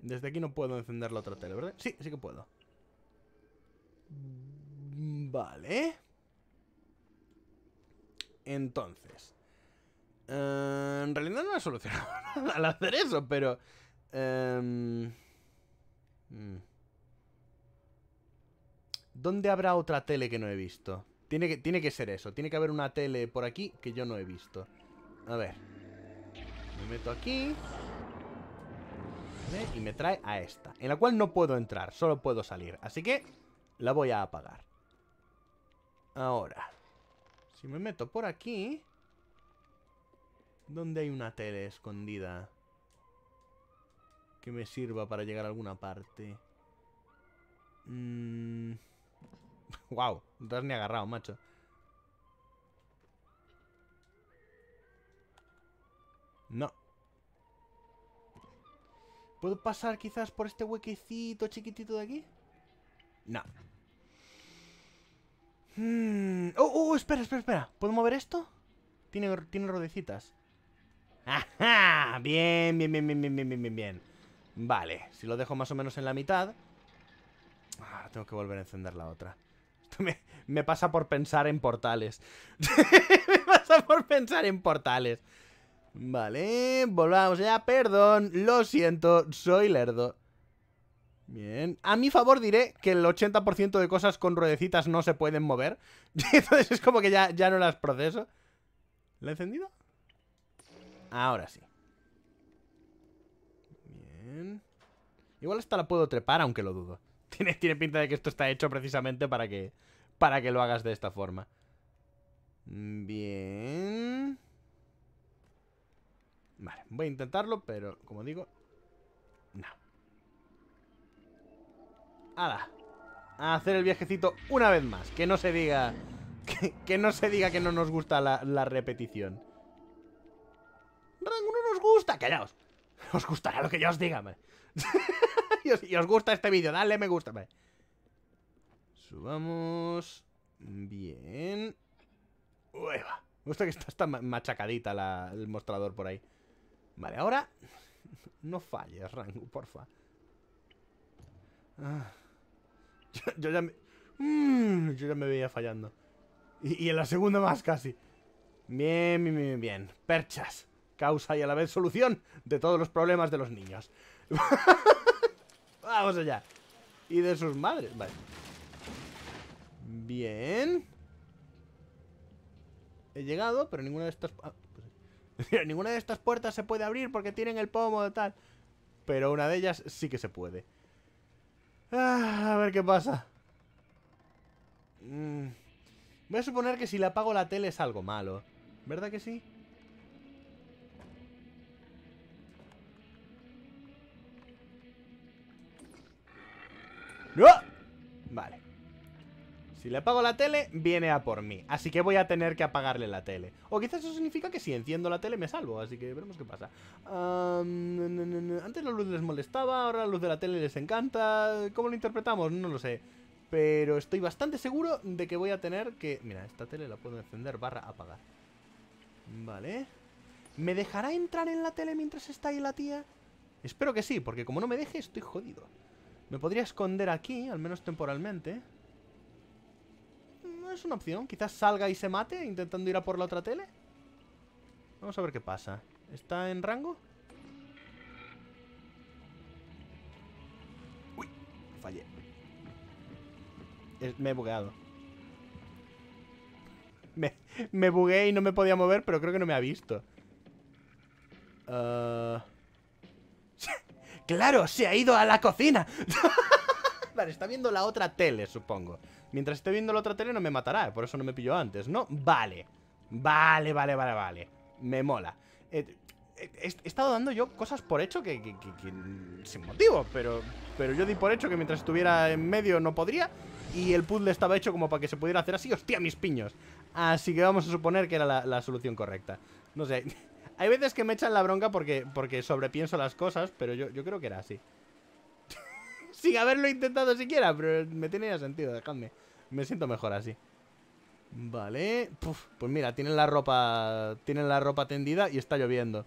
Desde aquí no puedo encender la otra tele, ¿verdad? Sí, sí que puedo. Mm, vale. Entonces. Eh, en realidad no ha solucionado nada al hacer eso, pero... Em, mm. ¿Dónde habrá otra tele que no he visto? Tiene que, tiene que ser eso. Tiene que haber una tele por aquí que yo no he visto. A ver. Me meto aquí. Y me trae a esta, en la cual no puedo entrar, solo puedo salir. Así que la voy a apagar. Ahora, si me meto por aquí... ¿Dónde hay una tele escondida? Que me sirva para llegar a alguna parte. Mmm... wow, no te has ni agarrado, macho. No, ¿Puedo pasar quizás por este huequecito chiquitito de aquí? No. Hmm, oh, oh, oh, espera, espera, espera. ¿Puedo mover esto? Tiene, tiene rodecitas. ¡Ajá! Bien, bien, bien, bien, bien, bien, bien, bien. Vale, si lo dejo más o menos en la mitad... Ah, tengo que volver a encender la otra. Esto me, me pasa por pensar en portales. me pasa por pensar en portales. Vale, volvamos ya, perdón, lo siento, soy lerdo. Bien, a mi favor diré que el 80% de cosas con ruedecitas no se pueden mover. Entonces es como que ya, ya no las proceso. ¿La he encendido? Ahora sí. Bien. Igual hasta la puedo trepar, aunque lo dudo. Tiene, tiene pinta de que esto está hecho precisamente para que, para que lo hagas de esta forma. Bien. Vale, voy a intentarlo, pero como digo, no. ¡Hala! A hacer el viajecito una vez más. Que no se diga... Que, no se diga que no nos gusta la, repetición. no nos gusta! ¡Callaos! Os gustará lo que yo os diga, y, os, gusta este vídeo, dale me gusta, Subamos... Bien... Me gusta que está, está machacadita el mostrador por ahí. Vale, ahora... No falles, Rango, porfa. Ah. Yo, ya me... Mm, yo ya me veía fallando. Y, y, en la segunda más casi. Bien, bien, bien, bien. Perchas. Causa y a la vez solución de todos los problemas de los niños. Vamos allá. Y de sus madres. Vale. Bien. He llegado, pero ninguna de estas... Ah, Ninguna de estas puertas se puede abrir porque tienen el pomo de tal. Pero una de ellas sí que se puede. Ah, a ver qué pasa. Mm. Voy a suponer que si le apago la tele es algo malo. ¿Verdad que sí? Vale. Si le apago la tele, viene a por mí. Así que voy a tener que apagarle la tele. O quizás eso significa que si enciendo la tele me salvo. Así que veremos qué pasa. antes la luz les molestaba, ahora la luz de la tele les encanta. ¿Cómo lo interpretamos? No lo sé. Pero estoy bastante seguro de que voy a tener que... Mira, esta tele la puedo encender barra apagar. Vale. ¿Me dejará entrar en la tele mientras está ahí la tía? Espero que sí, porque como no me deje, estoy jodido. Me podría esconder aquí, al menos temporalmente es una opción. Quizás salga y se mate intentando ir a por la otra tele. Vamos a ver qué pasa. ¿Está en rango? Uy, fallé. me he bugueado. Me, me, bugué y no me podía mover, pero creo que no me ha visto. Ah. ¡Claro! ¡Se ha ido a la cocina! vale, está viendo la otra tele, supongo. Mientras esté viendo la otra tele no me matará, por eso no me pilló antes, ¿no? Vale, vale, vale, vale, vale. Me mola. Eh, eh, he estado dando yo cosas por hecho que, sin motivo, pero, pero yo di por hecho que mientras estuviera en medio no podría y el puzzle estaba hecho como para que se pudiera hacer así, hostia, mis piños. Así que vamos a suponer que era la, solución correcta. No sé, hay veces que me echan la bronca porque, porque sobrepienso las cosas, pero yo, yo creo que era así. Sin haberlo intentado siquiera, pero me tenía sentido, dejadme. Me siento mejor así. Vale. pues mira, tienen la ropa. Tienen la ropa tendida y está lloviendo.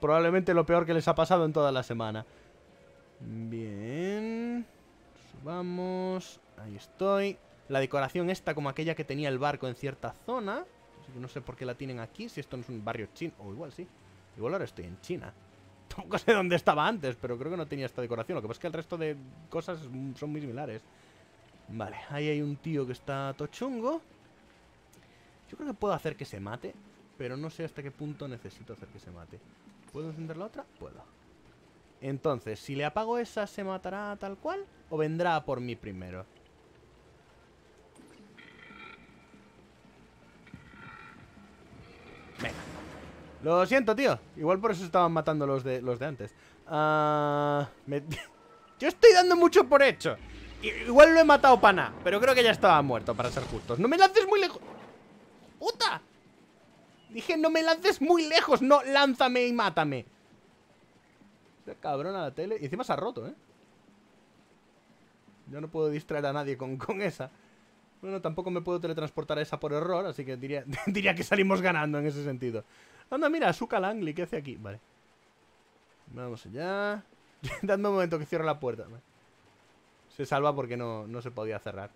Probablemente lo peor que les ha pasado en toda la semana. Bien. Subamos. Ahí estoy. La decoración está como aquella que tenía el barco en cierta zona. no sé por qué la tienen aquí. Si esto no es un barrio chino. O igual sí. Igual ahora estoy en China. Tampoco sé dónde estaba antes, pero creo que no tenía esta decoración. Lo que pasa es que el resto de cosas son muy similares. Vale, ahí hay un tío que está tochungo. Yo creo que puedo hacer que se mate, pero no sé hasta qué punto necesito hacer que se mate. ¿Puedo encender la otra? Puedo. Entonces, si le apago esa, ¿se matará tal cual? ¿O vendrá por mí primero? Venga. Lo siento, tío. Igual por eso estaban matando los de, los de antes. Ah, Yo estoy dando mucho por hecho. Igual lo he matado pana Pero creo que ya estaba muerto, para ser justos ¡No me lances muy lejos! ¡Puta! Dije, no me lances muy lejos No, lánzame y mátame Este cabrón a la tele Y encima se ha roto, ¿eh? Yo no puedo distraer a nadie con, con esa Bueno, tampoco me puedo teletransportar a esa por error Así que diría, diría que salimos ganando en ese sentido Anda, mira, Azuka Langley ¿Qué hace aquí? Vale Vamos allá Dadme un momento que cierro la puerta vale. Se salva porque no, se podía cerrar.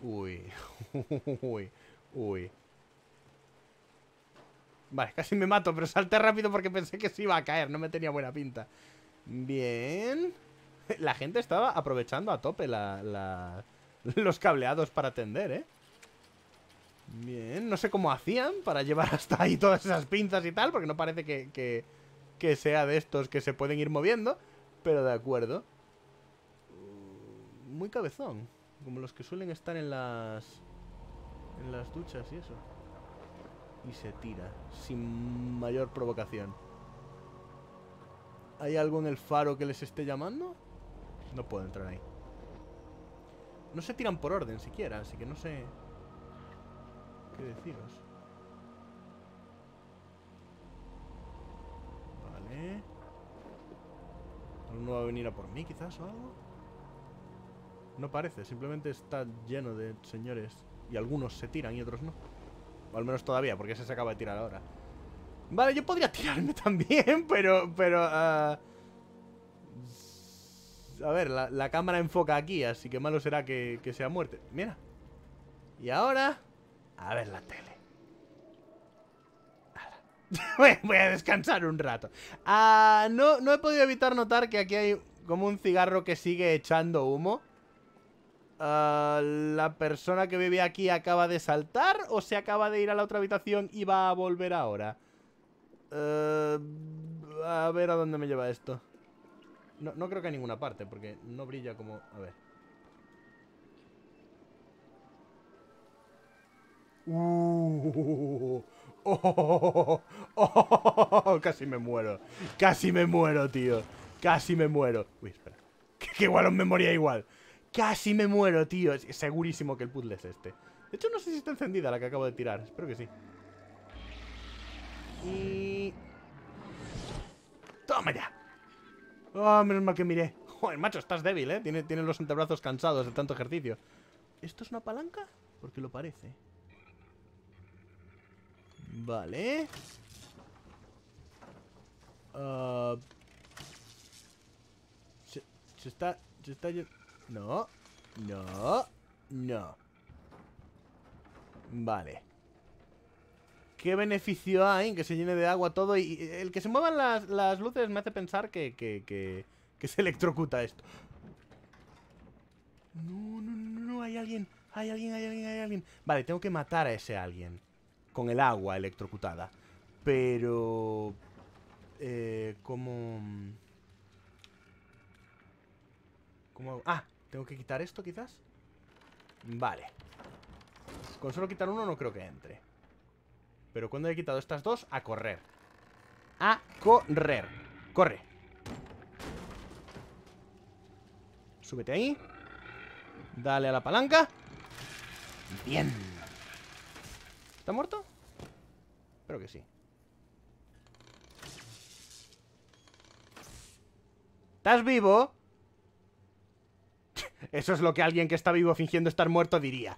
Uy, uy, uy. Vale, casi me mato, pero salté rápido porque pensé que se iba a caer. No me tenía buena pinta. Bien. La gente estaba aprovechando a tope los cableados para atender, ¿eh? Bien, no sé cómo hacían para llevar hasta ahí todas esas pinzas y tal, porque no parece que, que sea de estos que se pueden ir moviendo, pero de acuerdo muy cabezón. Como los que suelen estar en las... En las duchas y eso. Y se tira. Sin mayor provocación. ¿Hay algo en el faro que les esté llamando? No puedo entrar ahí. No se tiran por orden siquiera, así que no sé... ¿Qué deciros? Vale. ¿Alguno va a venir a por mí quizás o algo? No parece, simplemente está lleno de señores y algunos se tiran y otros no. O al menos todavía, porque ese se acaba de tirar ahora. Vale, yo podría tirarme también, pero... pero ah, A ver, la, cámara enfoca aquí, así que malo será que, sea muerte. Mira. Y ahora... A ver la tele. Voy a descansar un rato. Ah, no, no he podido evitar notar que aquí hay como un cigarro que sigue echando humo. ¿La persona que vive aquí acaba de saltar o se acaba de ir a la otra habitación y va a volver ahora? Eh, a ver a dónde me lleva esto. No, creo que a ninguna parte, porque no brilla como... A ver. Uh, oh, casi me muero. Casi me muero, tío. Casi me muero. Uy, espera. Que, igual os me igual. Casi me muero, tío. segurísimo que el puzzle es este. De hecho, no sé si está encendida la que acabo de tirar. Espero que sí. Y... ¡Toma ya! ¡Oh, menos mal que miré! Joder, macho, estás débil, ¿eh? Tiene, los antebrazos cansados de tanto ejercicio. ¿Esto es una palanca? Porque lo parece. Vale. Ah. Se, se está... Se está... No, no, no. Vale. ¿Qué beneficio hay en que se llene de agua todo? Y el que se muevan las, luces me hace pensar que, que, se electrocuta esto. No, no, no, no, hay alguien, hay alguien, hay alguien, hay alguien. Vale, tengo que matar a ese alguien. Con el agua electrocutada. Pero... Eh, ¿Cómo...? ¿Cómo Ah, ¿Tengo que quitar esto quizás? Vale Con solo quitar uno no creo que entre Pero cuando he quitado estas dos, a correr A correr Corre Súbete ahí Dale a la palanca Bien ¿Está muerto? Espero que sí ¿Estás vivo? Eso es lo que alguien que está vivo fingiendo estar muerto diría.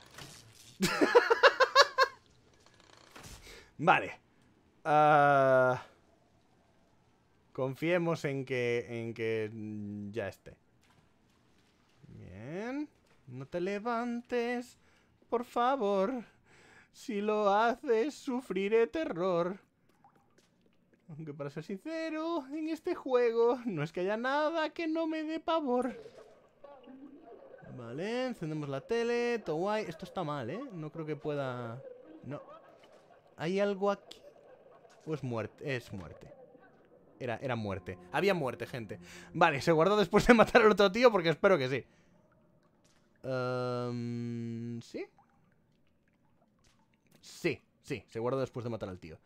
vale. Ah, confiemos en que, en que ya esté. Bien. No te levantes, por favor. Si lo haces, sufriré terror. Aunque para ser sincero, en este juego no es que haya nada que no me dé pavor. Vale, encendemos la tele, todo guay. Esto está mal, ¿eh? No creo que pueda... No. ¿Hay algo aquí? Pues muerte, es muerte. Era, era muerte. Había muerte, gente. Vale, se guardó después de matar al otro tío porque espero que sí. Em, ¿Sí? Sí, sí, se guardó después de matar al tío.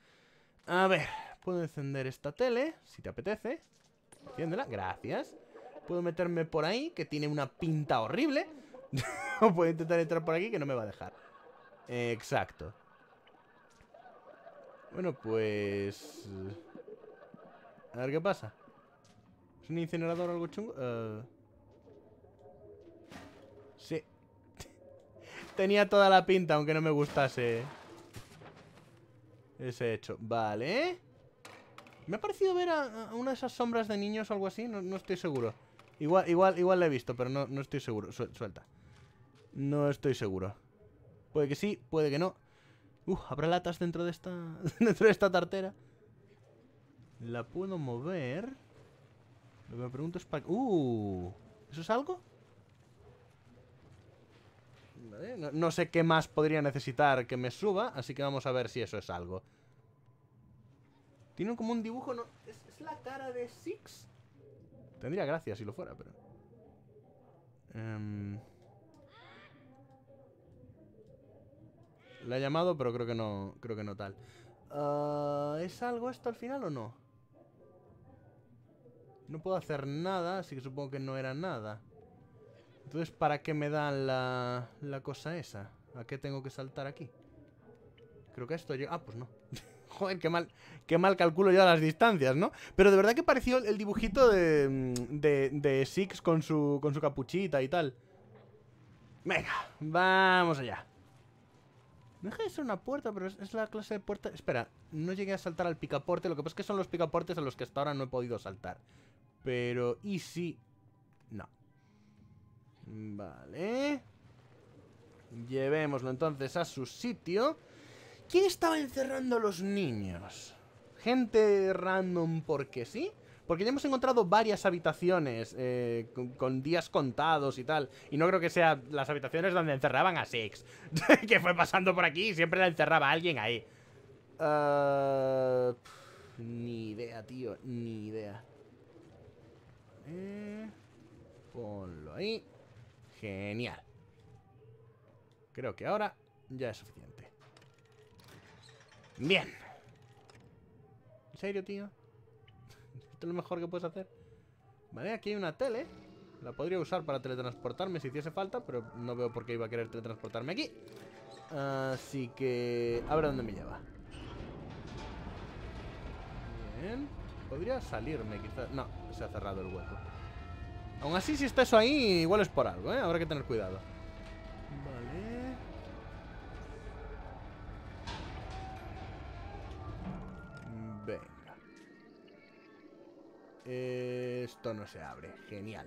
A ver, puedo encender esta tele, si te apetece. Enciéndela, gracias. Puedo meterme por ahí, que tiene una pinta horrible. o puedo intentar entrar por aquí, que no me va a dejar. exacto. Bueno, pues... Eh, a ver qué pasa. ¿Es un incinerador o algo chungo? Eh, sí. Tenía toda la pinta, aunque no me gustase ese hecho. Vale. Me ha parecido ver a, una de esas sombras de niños o algo así, no estoy seguro. Igual, igual, igual la he visto, pero no, estoy seguro. suelta. No estoy seguro. Puede que sí, puede que no. Uh, ¿habrá latas dentro de esta. dentro de esta tartera? La puedo mover. Lo que me pregunto es para. ¡Uh! ¿Eso es algo? no, sé qué más podría necesitar que me suba, así que vamos a ver si eso es algo. Tiene como un dibujo, ¿no? es la cara de Six? Tendría gracia si lo fuera, pero... Le em, La he llamado, pero creo que no, creo que no tal. Ah, ¿Es algo esto al final o no? No puedo hacer nada, así que supongo que no era nada. Entonces, ¿para qué me dan la, cosa esa? ¿A qué tengo que saltar aquí? Creo que esto Ah, pues no joder, qué mal, qué mal calculo yo las distancias, ¿no? Pero de verdad que pareció el dibujito de, mm, de, de Six con su, con su capuchita y tal. Venga, vamos allá. deja de ser una puerta, pero es, es, la clase de puerta... Espera, no llegué a saltar al picaporte. Lo que pasa es que son los picaportes a los que hasta ahora no he podido saltar. Pero, ¿y si...? No. Vale. Llevémoslo entonces a su sitio quién estaba encerrando a los niños? Gente random porque sí. Porque ya hemos encontrado varias habitaciones eh, con, días contados y tal. Y no creo que sean las habitaciones donde encerraban a Six. que fue pasando por aquí y siempre la encerraba alguien ahí. Ah, ni idea, tío. Ni idea. Eh, ponlo ahí. Genial. Creo que ahora ya es suficiente. Bien. ¿En serio, tío? ¿Esto es lo mejor que puedes hacer? Vale, aquí hay una tele. La podría usar para teletransportarme si hiciese falta, pero no veo por qué iba a querer teletransportarme aquí. Así que... A ver dónde me lleva. Bien. Podría salirme, quizás... No, se ha cerrado el hueco. Aún así, si está eso ahí, igual es por algo, ¿eh? Habrá que tener cuidado. Venga. Esto no se abre. Genial.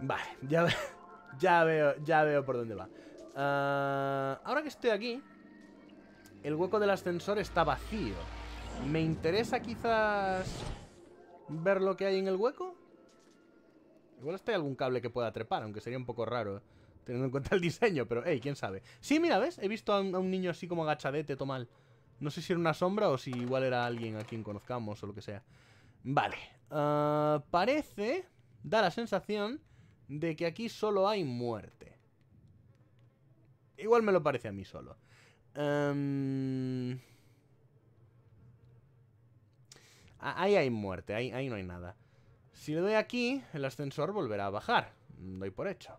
Vale, ya, ya veo, ya veo por dónde va. Ah, ahora que estoy aquí, el hueco del ascensor está vacío. ¿Me interesa quizás ver lo que hay en el hueco? Igual está algún cable que pueda trepar, aunque sería un poco raro, ¿eh? teniendo en cuenta el diseño, pero hey, quién sabe. Sí, mira, ¿ves? He visto a un, niño así como agachadete, tomal. No sé si era una sombra o si igual era alguien a quien conozcamos o lo que sea. Vale. Ah, parece... Da la sensación de que aquí solo hay muerte. Igual me lo parece a mí solo. Em, ahí hay muerte, ahí, ahí no hay nada. Si le doy aquí, el ascensor volverá a bajar. Doy por hecho.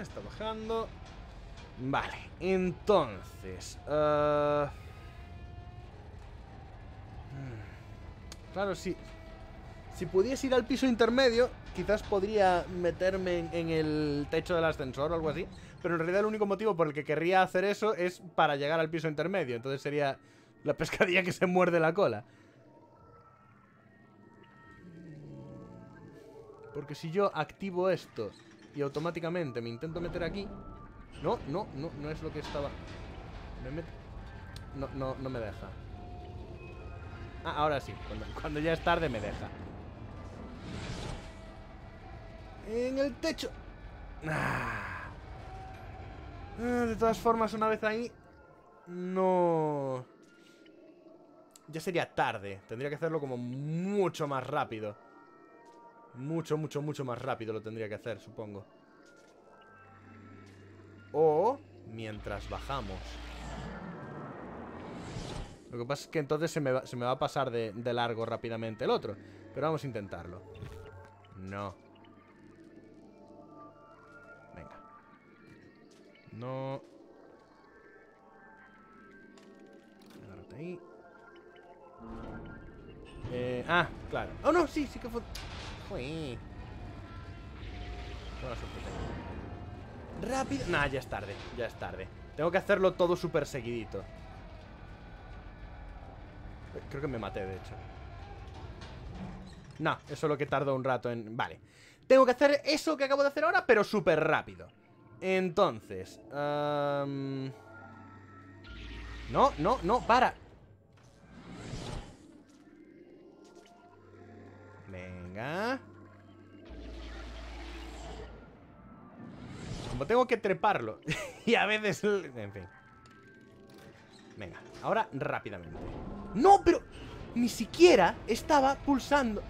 está bajando. Vale, entonces... Ah, hmm. Claro, si, si pudiese ir al piso intermedio, quizás podría meterme en, en, el techo del ascensor o algo así. Pero en realidad el único motivo por el que querría hacer eso es para llegar al piso intermedio. Entonces sería la pescadilla que se muerde la cola. Porque si yo activo esto y automáticamente me intento meter aquí. No, no, no, no es lo que estaba. No, no, no me deja. Ah, ahora sí. Cuando, ya es tarde me deja. En el techo. Ah. Ah, de todas formas, una vez ahí... No... Ya sería tarde. Tendría que hacerlo como mucho más rápido. Mucho, mucho, mucho más rápido lo tendría que hacer, supongo. O mientras bajamos. Lo que pasa es que entonces se me va, a pasar de, largo rápidamente el otro. Pero vamos a intentarlo. No. Venga. No. Agárrate ahí. Eh, ah, claro. Oh, no, sí, sí que fue... Buena suerte. Rápido. Nah, ya es tarde. Ya es tarde. Tengo que hacerlo todo súper seguidito. Eh, creo que me maté, de hecho. No, eso es lo que tardó un rato en... Vale. Tengo que hacer eso que acabo de hacer ahora, pero súper rápido. Entonces... No, no, no, para. Como tengo que treparlo. y a veces... En fin. Venga, ahora rápidamente. ¡No, pero! Ni siquiera estaba pulsando...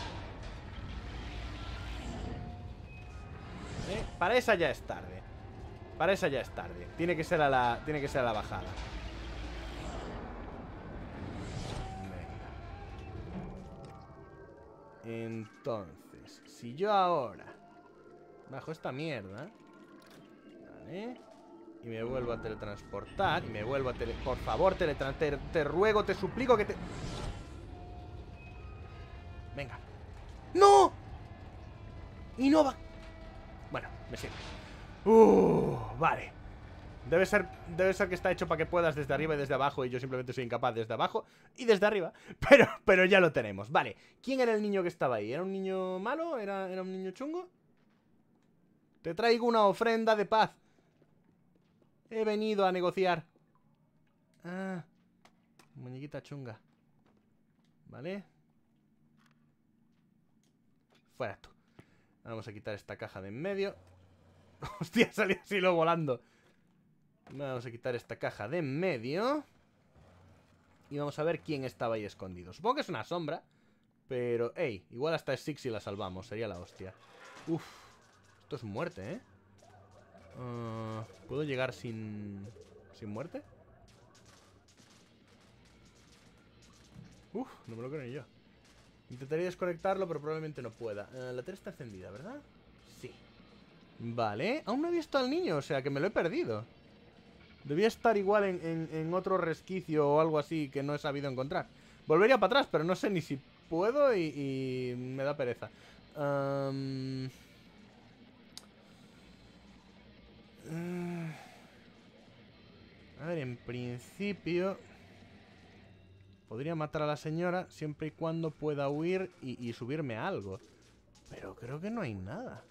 Eh, para esa ya es tarde. Para esa ya es tarde. Tiene que ser la, tiene que ser a la bajada. Entonces, si yo ahora bajo esta mierda, ¿vale? Y me vuelvo a teletransportar, y me vuelvo a tele... Por favor, teletransportar, te, ruego, te suplico que te... Venga. ¡No! Y no va... Bueno, me sirve. Uh, vale. Debe ser, debe ser que está hecho para que puedas desde arriba y desde abajo y yo simplemente soy incapaz desde abajo y desde arriba, pero, pero ya lo tenemos. Vale, ¿quién era el niño que estaba ahí? ¿Era un niño malo? ¿Era, era un niño chungo? Te traigo una ofrenda de paz. He venido a negociar. Ah, muñequita chunga. Vale. Fuera tú. Vamos a quitar esta caja de en medio. Hostia, salió así lo volando. Vamos a quitar esta caja de medio. Y vamos a ver quién estaba ahí escondido. Supongo que es una sombra. Pero, hey, igual hasta es Six y la salvamos. Sería la hostia. Uf, esto es muerte, ¿eh? Ah, ¿Puedo llegar sin... sin muerte? Uf, no me lo creo ni yo. Intentaré desconectarlo, pero probablemente no pueda. Ah, la tele está encendida, ¿verdad? Sí. Vale, aún no he visto al niño, o sea que me lo he perdido. Debía estar igual en, otro resquicio o algo así que no he sabido encontrar. Volvería para atrás, pero no sé ni si puedo y, me da pereza. Eh, a ver, en principio... Podría matar a la señora siempre y cuando pueda huir y, y subirme a algo. Pero creo que no hay nada.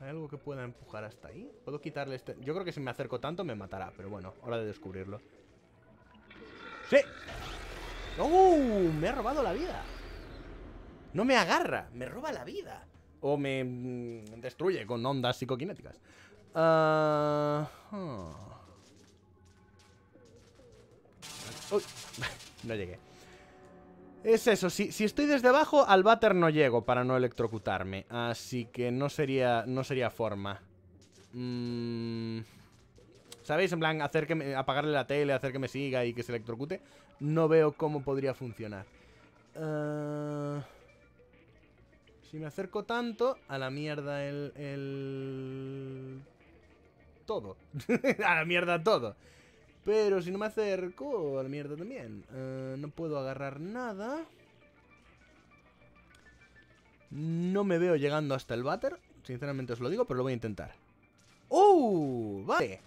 ¿Hay algo que pueda empujar hasta ahí? ¿Puedo quitarle este...? Yo creo que si me acerco tanto me matará, pero bueno, hora de descubrirlo. ¡Sí! ¡Oh! Me ha robado la vida. No me agarra, me roba la vida. O me mm, destruye con ondas psicoquinéticas. Ah, ah. no llegué. Es eso, si, si, estoy desde abajo, al váter no llego para no electrocutarme. Así que no sería, no sería forma. Mm, ¿Sabéis? En plan, hacer que me, apagarle la tele, hacer que me siga y que se electrocute. No veo cómo podría funcionar. Ah, si me acerco tanto, a la mierda el... el... Todo. a la mierda todo. Pero si no me acerco, a la mierda también. Eh, no puedo agarrar nada. No me veo llegando hasta el váter. Sinceramente os lo digo, pero lo voy a intentar. ¡Uh! Vale.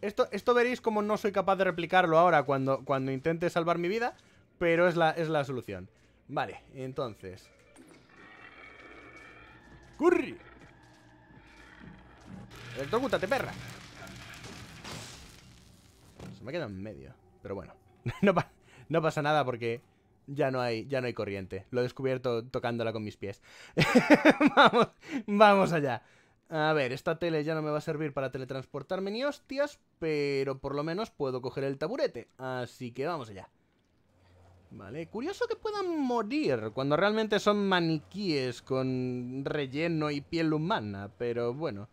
Esto, esto veréis como no soy capaz de replicarlo ahora cuando, cuando intente salvar mi vida. Pero es la, es la solución. Vale, entonces... ¡Curry! ¡Electrocútate, perra! me he quedado en medio. Pero bueno, no, pasa nada porque ya no hay, ya no hay corriente. Lo he descubierto tocándola con mis pies. vamos, vamos allá. A ver, esta tele ya no me va a servir para teletransportarme ni hostias, pero por lo menos puedo coger el taburete. Así que vamos allá. Vale, curioso que puedan morir cuando realmente son maniquíes con relleno y piel humana, pero bueno...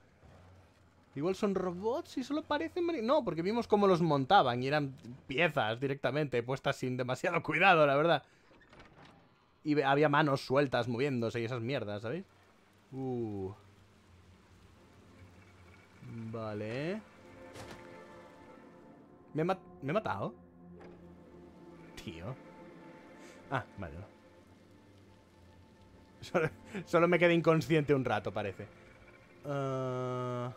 Igual son robots y solo parecen... No, porque vimos cómo los montaban y eran piezas directamente, puestas sin demasiado cuidado, la verdad. Y había manos sueltas moviéndose y esas mierdas, ¿sabéis? Uh... Vale. ¿Me he, matado? Tío. Ah, vale. Solo, me quedé inconsciente un rato, parece. Uh...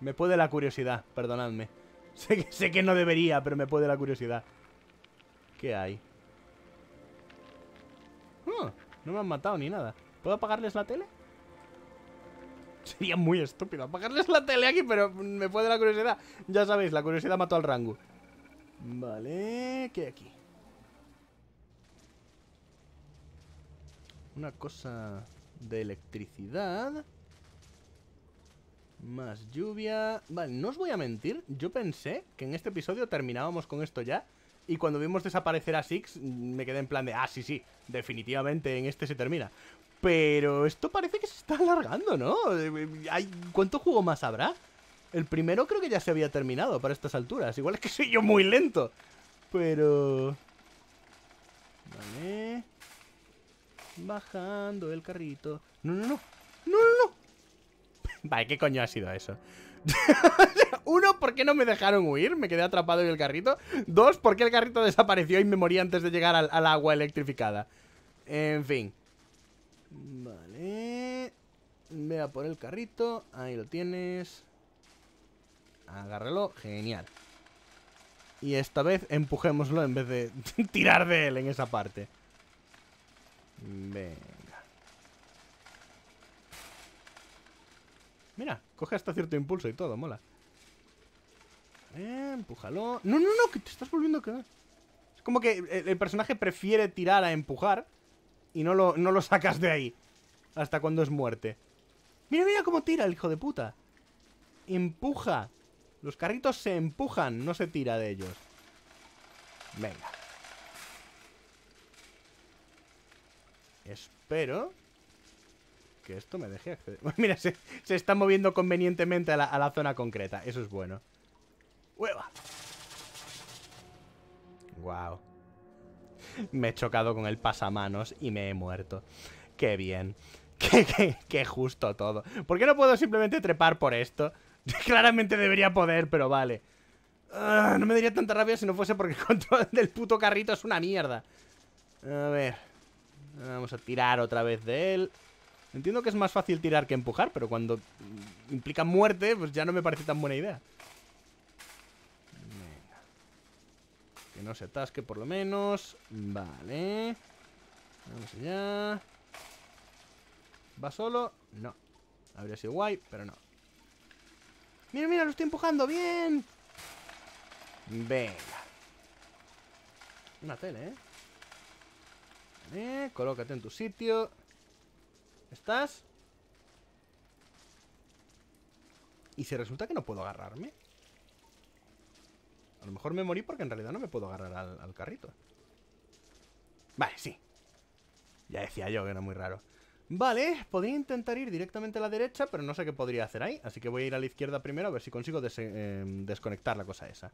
Me puede la curiosidad, perdonadme. Sé que, sé que no debería, pero me puede la curiosidad. ¿Qué hay? Ah, no me han matado ni nada. ¿Puedo apagarles la tele? Sería muy estúpido apagarles la tele aquí, pero me puede la curiosidad. Ya sabéis, la curiosidad mató al rango. Vale, ¿qué hay aquí? Una cosa de electricidad. Más lluvia... Vale, no os voy a mentir, yo pensé que en este episodio terminábamos con esto ya y cuando vimos desaparecer a Six me quedé en plan de, ah, sí, sí, definitivamente en este se termina. Pero esto parece que se está alargando, ¿no? ¿Cuánto juego más habrá? El primero creo que ya se había terminado para estas alturas. Igual es que soy yo muy lento. Pero... Vale. Bajando el carrito. No, no, no. No, no, no. Vale, ¿qué coño ha sido eso? Uno, ¿por qué no me dejaron huir? Me quedé atrapado en el carrito. Dos, ¿por qué el carrito desapareció y me morí antes de llegar al, agua electrificada? En fin. Vale. a por el carrito. Ahí lo tienes. Agárralo. Genial. Y esta vez empujémoslo en vez de tirar de él en esa parte. Venga. Mira, coge hasta cierto impulso y todo, mola. Eh, empújalo. No, no, no, que te estás volviendo a quedar. Es como que el, personaje prefiere tirar a empujar y no no lo sacas de ahí. Hasta cuando es muerte. Mira, mira cómo tira el hijo de puta. Empuja. Los carritos se empujan, no se tira de ellos. Venga. Espero que esto me deje acceder. Pues mira, se, está moviendo convenientemente a la, zona concreta. Eso es bueno. ¡Hueva! ¡Guau! Wow. Me he chocado con el pasamanos y me he muerto. ¡Qué bien! ¡Qué, qué, qué justo todo! ¿Por qué no puedo simplemente trepar por esto? Claramente debería poder, pero vale. Ah, no me daría tanta rabia si no fuese porque el control del puto carrito es una mierda. A ver. Vamos a tirar otra vez de él. Entiendo que es más fácil tirar que empujar, pero cuando implica muerte, pues ya no me parece tan buena idea. Venga. Que no se atasque por lo menos. Vale. Vamos allá. ¿Va solo? No. Habría sido guay, pero no. ¡Mira, mira! ¡Lo estoy empujando! ¡Bien! Venga. Una tele, ¿eh? Vale, colócate en tu sitio. ¿Estás? ¿Y si resulta que no puedo agarrarme? A lo mejor me morí porque en realidad no me puedo agarrar al, carrito. Vale, sí. Ya decía yo que era muy raro. Vale, podría intentar ir directamente a la derecha, pero no sé qué podría hacer ahí. Así que voy a ir a la izquierda primero a ver si consigo em, desconectar la cosa esa.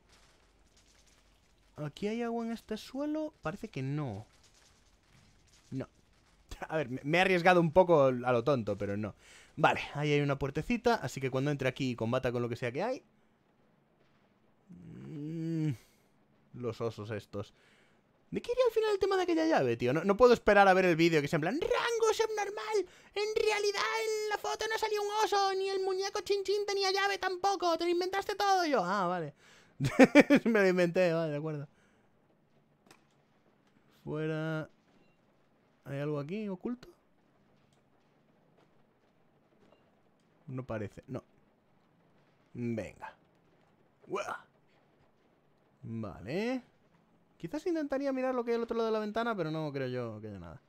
¿Aquí hay agua en este suelo? Parece que no. A ver, me he arriesgado un poco a lo tonto, pero no. Vale, ahí hay una puertecita, así que cuando entre aquí y combata con lo que sea que hay... Mm, los osos estos. ¿De qué iría al final el tema de aquella llave, tío? No, puedo esperar a ver el vídeo que se en plan ¡Rango subnormal! En realidad en la foto no salió un oso, ni el muñeco chinchín tenía llave tampoco, te lo inventaste todo yo. Ah, vale. me lo inventé, vale, de acuerdo. Fuera... ¿Hay algo aquí oculto? No parece, no. Venga. Vale. Quizás intentaría mirar lo que hay al otro lado de la ventana, pero no creo yo que haya nada.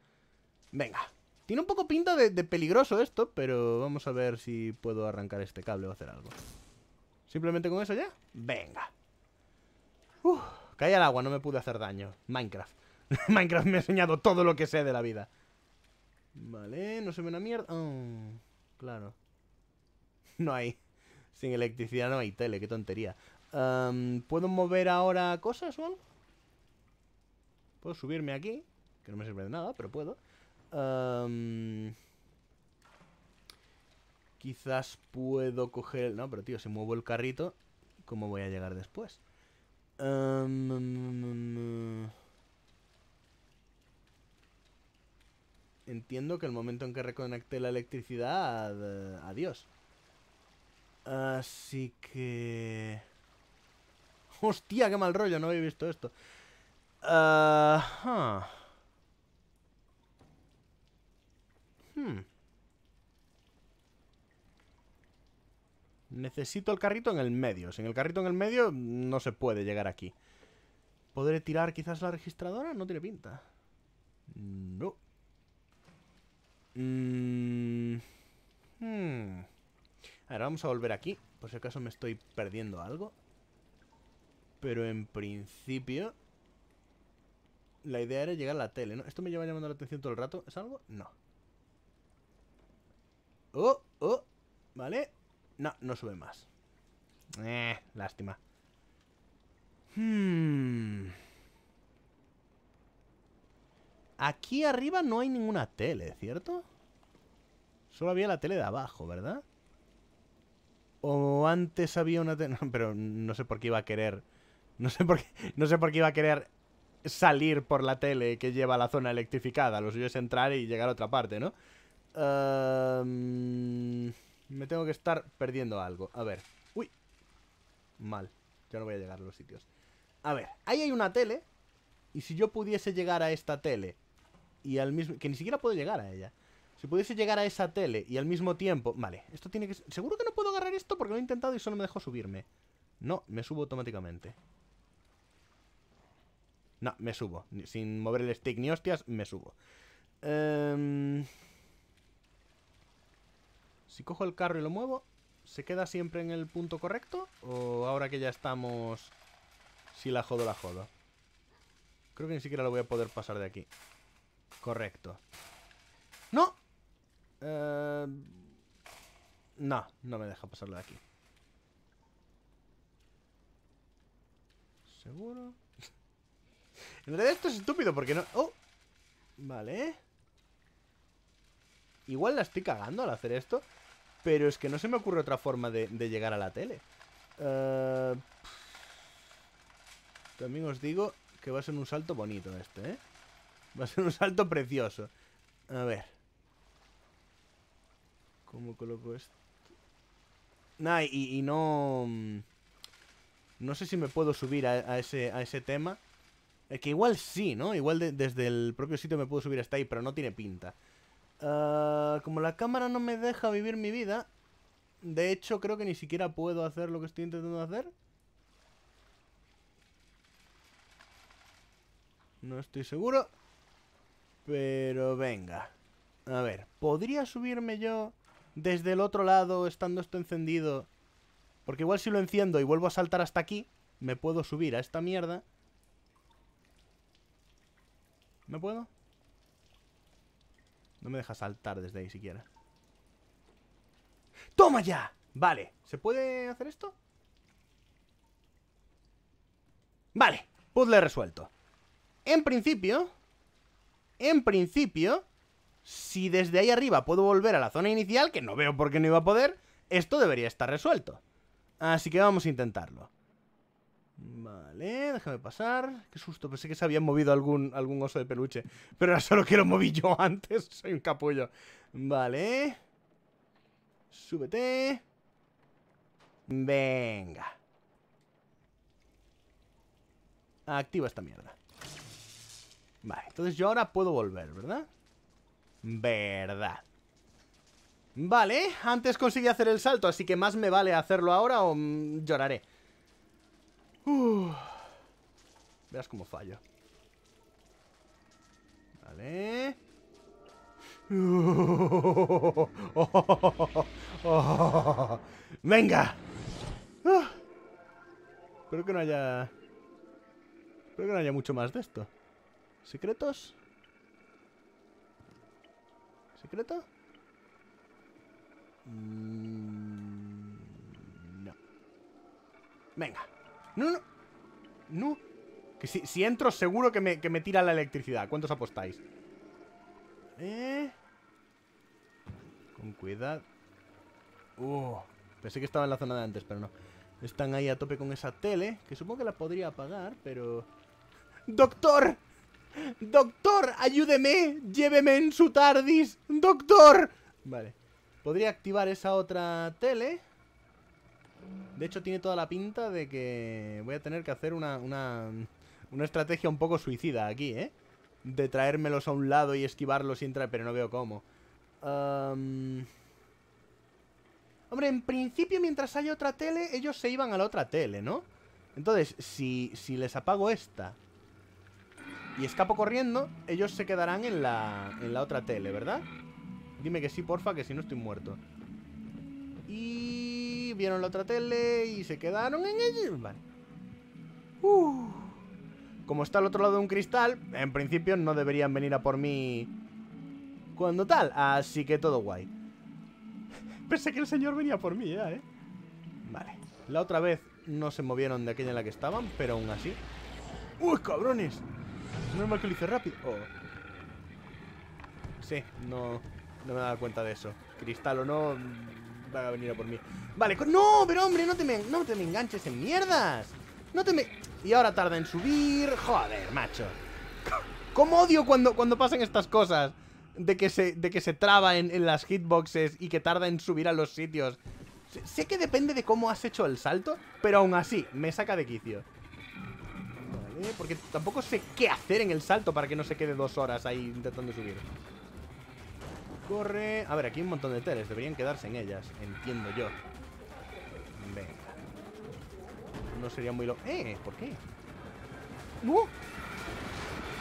Venga. Tiene un poco pinta de, peligroso esto, pero vamos a ver si puedo arrancar este cable o hacer algo. ¿Simplemente con eso ya? Venga. Uf, caí al agua, no me pude hacer daño. Minecraft. Minecraft me ha enseñado todo lo que sé de la vida. Vale, no se ve una mierda. Mm, claro. No hay. Sin electricidad no hay tele, qué tontería. ¿Puedo mover ahora cosas o algo? Puedo subirme aquí, que no me sirve de nada, pero puedo. quizás puedo coger... No, pero tío, si muevo el carrito, ¿cómo voy a llegar después? Mm, mm, entiendo que el momento en que reconecte la electricidad, eh, adiós. Así que... ¡Hostia, qué mal rollo! No había visto esto. Hmm. Necesito el carrito en el medio. Sin el carrito en el medio no se puede llegar aquí. ¿Podré tirar quizás la registradora? No tiene pinta. No. Mmm Hmm. Ahora vamos a volver aquí, por si acaso me estoy perdiendo algo. Pero en principio... La idea era llegar a la tele, ¿no? Esto me lleva llamando la atención todo el rato. ¿Es algo? No. ¡Oh! ¡Oh! ¿Vale? No, no sube más. Eh, lástima. Hmm... Aquí arriba no hay ninguna tele, ¿cierto? Solo había la tele de abajo, ¿verdad? O antes había una tele... pero no sé por qué iba a querer... No sé, por qué, no sé por qué iba a querer salir por la tele que lleva la zona electrificada. Lo suyo es entrar y llegar a otra parte, ¿no? Em, me tengo que estar perdiendo algo. A ver. Uy. Mal. Ya no voy a llegar a los sitios. A ver, ahí hay una tele. Y si yo pudiese llegar a esta tele y al mismo... que ni siquiera puedo llegar a ella. Si pudiese llegar a esa tele y al mismo tiempo... Vale, esto tiene que... Seguro que no puedo agarrar esto porque lo he intentado y solo me dejó subirme. No, me subo automáticamente. No, me subo. Sin mover el stick ni hostias, me subo. Em, si cojo el carro y lo muevo, ¿se queda siempre en el punto correcto? ¿O ahora que ya estamos... Si la jodo, la jodo? Creo que ni siquiera lo voy a poder pasar de aquí. Correcto. ¡No! Eh, no, no me deja pasarlo de aquí. ¿Seguro? en realidad esto es estúpido porque no... ¡Oh! Vale. Igual la estoy cagando al hacer esto, pero es que no se me ocurre otra forma de, llegar a la tele. Eh, También os digo que va a ser un salto bonito este, ¿eh? Va a ser un salto precioso. A ver. ¿Cómo coloco esto? Nah, y, no... Mm, no sé si me puedo subir a, ese, tema. Es que igual sí, ¿no? Igual desde el propio sitio me puedo subir hasta ahí, pero no tiene pinta. Ah, como la cámara no me deja vivir mi vida, de hecho creo que ni siquiera puedo hacer lo que estoy intentando hacer. No estoy seguro. Pero venga. A ver, ¿podría subirme yo desde el otro lado estando esto encendido? Porque igual si lo enciendo y vuelvo a saltar hasta aquí, me puedo subir a esta mierda. ¿Me puedo? No me deja saltar desde ahí siquiera. ¡Toma ya! Vale, ¿se puede hacer esto? Vale, puzzle resuelto. En principio, en principio, si desde ahí arriba puedo volver a la zona inicial, que no veo por qué no iba a poder, esto debería estar resuelto. Así que vamos a intentarlo. Vale, déjame pasar. Qué susto, pensé que se había movido algún, algún oso de peluche. Pero era solo que lo moví yo antes. Soy un capullo. Vale. Súbete. Venga. Activa esta mierda. Vale, entonces yo ahora puedo volver, ¿verdad? Verdad Vale, antes conseguí hacer el salto Así que más me vale hacerlo ahora o mm, lloraré Verás cómo fallo Vale Venga creo que no haya creo que no haya mucho más de esto ¿Secretos? ¿Secreto? Mm, no. Venga. No, no. No. Que si, entro seguro que me, que me tira la electricidad. ¿Cuántos apostáis? ¿Eh? Con cuidado. Uh, pensé que estaba en la zona de antes, pero no. Están ahí a tope con esa tele, que supongo que la podría apagar, pero... ¡Doctor! Doctor, ayúdeme, lléveme en su tardis, doctor. Vale, podría activar esa otra tele. De hecho, tiene toda la pinta de que voy a tener que hacer una, una, estrategia un poco suicida aquí, ¿eh? De traérmelos a un lado y esquivarlos y pero no veo cómo. Hombre, en principio, mientras haya otra tele, ellos se iban a la otra tele, ¿no? Entonces, si, si les apago esta y escapo corriendo, ellos se quedarán en la, en la otra tele, ¿verdad? Dime que sí, porfa, que si no estoy muerto. Y vieron la otra tele y se quedaron en ellos. Vale. Uh. Como está al otro lado de un cristal, en principio no deberían venir a por mí cuando tal. Así que todo guay. Pensé que el señor venía por mí ya, ¿eh? Vale. La otra vez no se movieron de aquella en la que estaban, pero aún así... ¡Uy, cabrones! Es normal que lo hice rápido. Oh. Sí, no, no me dado cuenta de eso. Cristal o no, mm, va a venir a por mí. Vale, no, pero hombre, no te, me, no te me enganches en mierdas. No te me... Y ahora tarda en subir. Joder, macho. ¿Cómo odio cuando, cuando pasan estas cosas? De que se, de que se traba en, en las hitboxes y que tarda en subir a los sitios. Sé que depende de cómo has hecho el salto, pero aún así, me saca de quicio. ¿eh? Porque tampoco sé qué hacer en el salto para que no se quede dos horas ahí intentando subir. Corre. A ver, aquí hay un montón de teles. Deberían quedarse en ellas, entiendo yo. Venga. No sería muy lo... ¡Eh! ¿Por qué? ¡No!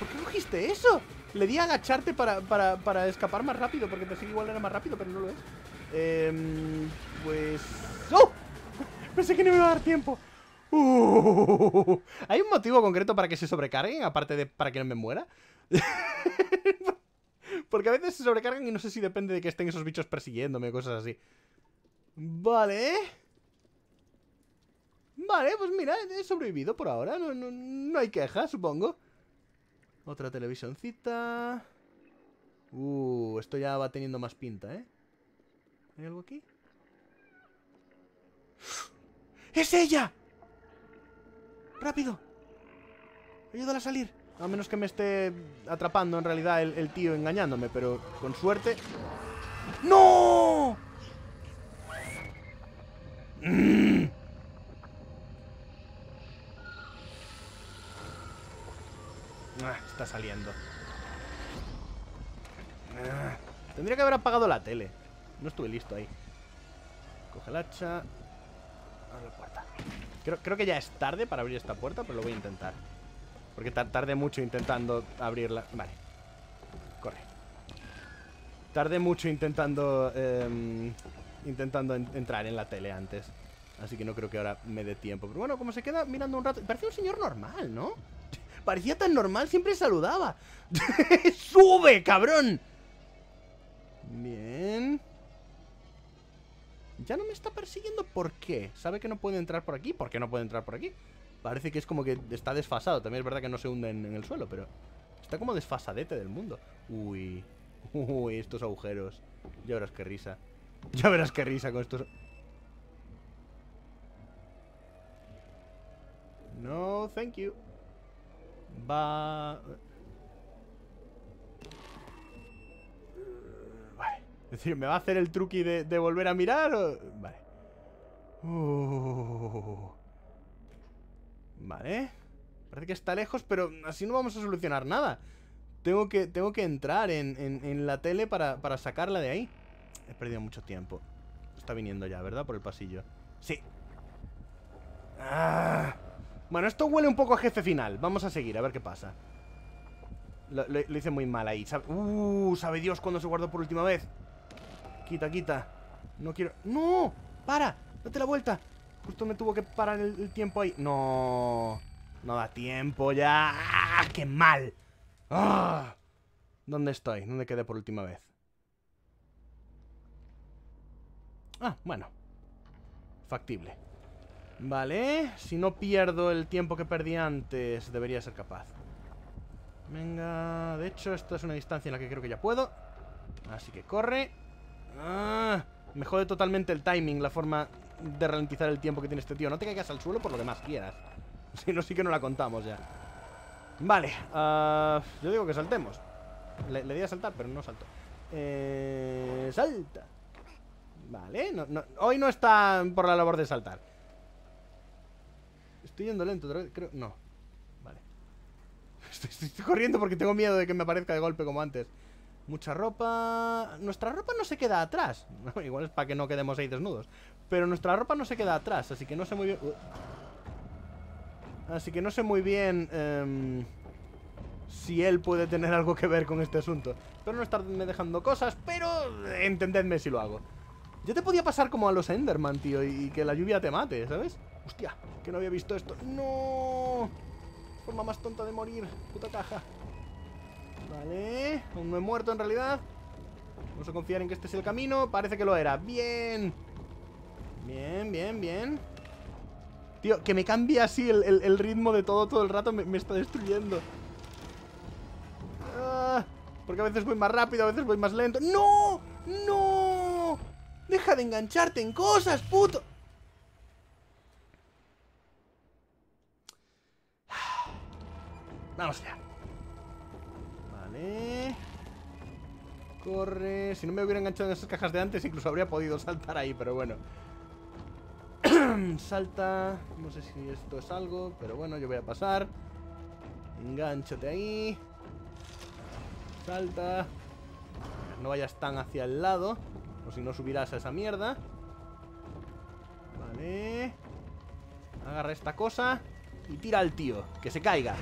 ¿Por qué cogiste eso? Le di a agacharte para, para, escapar más rápido, porque te que igual era más rápido, pero no lo es. Em, pues... ¡Oh! Pensé que no me iba a dar tiempo. ¿Hay un motivo concreto para que se sobrecarguen, aparte de para que no me muera? Porque a veces se sobrecargan y no sé si depende de que estén esos bichos persiguiéndome o cosas así. Vale. Vale, pues mira, he sobrevivido por ahora. No, no, no hay queja, supongo. Otra televisioncita. Uh, esto ya va teniendo más pinta, ¿eh? ¿Hay algo aquí? ¡Es ella! ¡Rápido! Ayúdala a salir. A menos que me esté atrapando en realidad el, tío engañándome, pero con suerte... ¡No! Mm. Ah, está saliendo. Ah, tendría que haber apagado la tele. No estuve listo ahí. Coge el hacha. Abre la puerta. Creo, que ya es tarde para abrir esta puerta, pero lo voy a intentar. Porque tardé mucho intentando abrirla. Vale. Corre. Tarde mucho intentando... Em, intentando entrar en la tele antes. Así que no creo que ahora me dé tiempo. Pero bueno, como se queda mirando un rato... Parecía un señor normal, ¿no? Parecía tan normal, siempre saludaba. ¡Sube, cabrón! Bien ya no me está persiguiendo. ¿Por qué? Sabe que no puede entrar por aquí. ¿Por qué no puede entrar por aquí? Parece que es como que está desfasado. También es verdad que no se hunde en, el suelo, pero está como desfasadete del mundo. Uy, uy, estos agujeros. Ya verás qué risa. Ya verás qué risa con estos... No, thank you. Va... ¿me va a hacer el truqui de, volver a mirar? Vale. Uh. Vale. Parece que está lejos, pero así no vamos a solucionar nada. Tengo que, tengo que entrar en, la tele para, sacarla de ahí. He perdido mucho tiempo. Está viniendo ya, ¿verdad? Por el pasillo. Sí. Ah. Bueno, esto huele un poco a jefe final. Vamos a seguir, a ver qué pasa. Lo, hice muy mal ahí. ¿Sabe? ¡Uh! sabe Dios cuándo se guardó por última vez. Quita, quita. No quiero... ¡No! ¡Para! ¡Date la vuelta! Justo me tuvo que parar el, tiempo ahí. ¡No! No da tiempo ya. ¡Ah! ¡Qué mal! ¡Ah! ¿Dónde estoy? ¿Dónde quedé por última vez? Ah, bueno. Factible. Vale. Si no pierdo el tiempo que perdí antes, debería ser capaz. Venga. De hecho, esta es una distancia en la que creo que ya puedo. Así que corre. Ah, me jode totalmente el timing, la forma de ralentizar el tiempo que tiene este tío. No te caigas al suelo por lo que más quieras. Si no, sí que no la contamos ya. Vale, ah, yo digo que saltemos. Le, di a saltar, pero no salto eh, salta. Vale, hoy no está por la labor de saltar. Estoy yendo lento creo. No. Vale. estoy, corriendo porque tengo miedo de que me aparezca de golpe como antes. Mucha ropa... Nuestra ropa no se queda atrás. Igual es para que no quedemos ahí desnudos. Pero nuestra ropa no se queda atrás, así que no sé muy bien... Uh, así que no sé muy bien... Em, si él puede tener algo que ver con este asunto. Pero no estarme dejando cosas, pero entendedme si lo hago. Yo te podía pasar como a los Enderman, tío, y que la lluvia te mate, ¿sabes? Hostia, que no había visto esto. ¡No! Forma más tonta de morir, puta caja. Vale, aún no he muerto en realidad Vamos a confiar en que este es el camino Parece que lo era, bien Bien, bien, bien Tío, que me cambie así el, ritmo de todo todo el rato me, está destruyendo ah, Porque a veces voy más rápido, a veces voy más lento ¡No! ¡No! ¡Deja de engancharte en cosas, puto! Ah. Vamos allá Corre... Si no me hubiera enganchado en esas cajas de antes, incluso habría podido saltar ahí, pero bueno. Salta... No sé si esto es algo, pero bueno, yo voy a pasar. Engánchate ahí. Salta. No vayas tan hacia el lado, o si no subirás a esa mierda. Vale. Agarra esta cosa y tira al tío, que se caiga.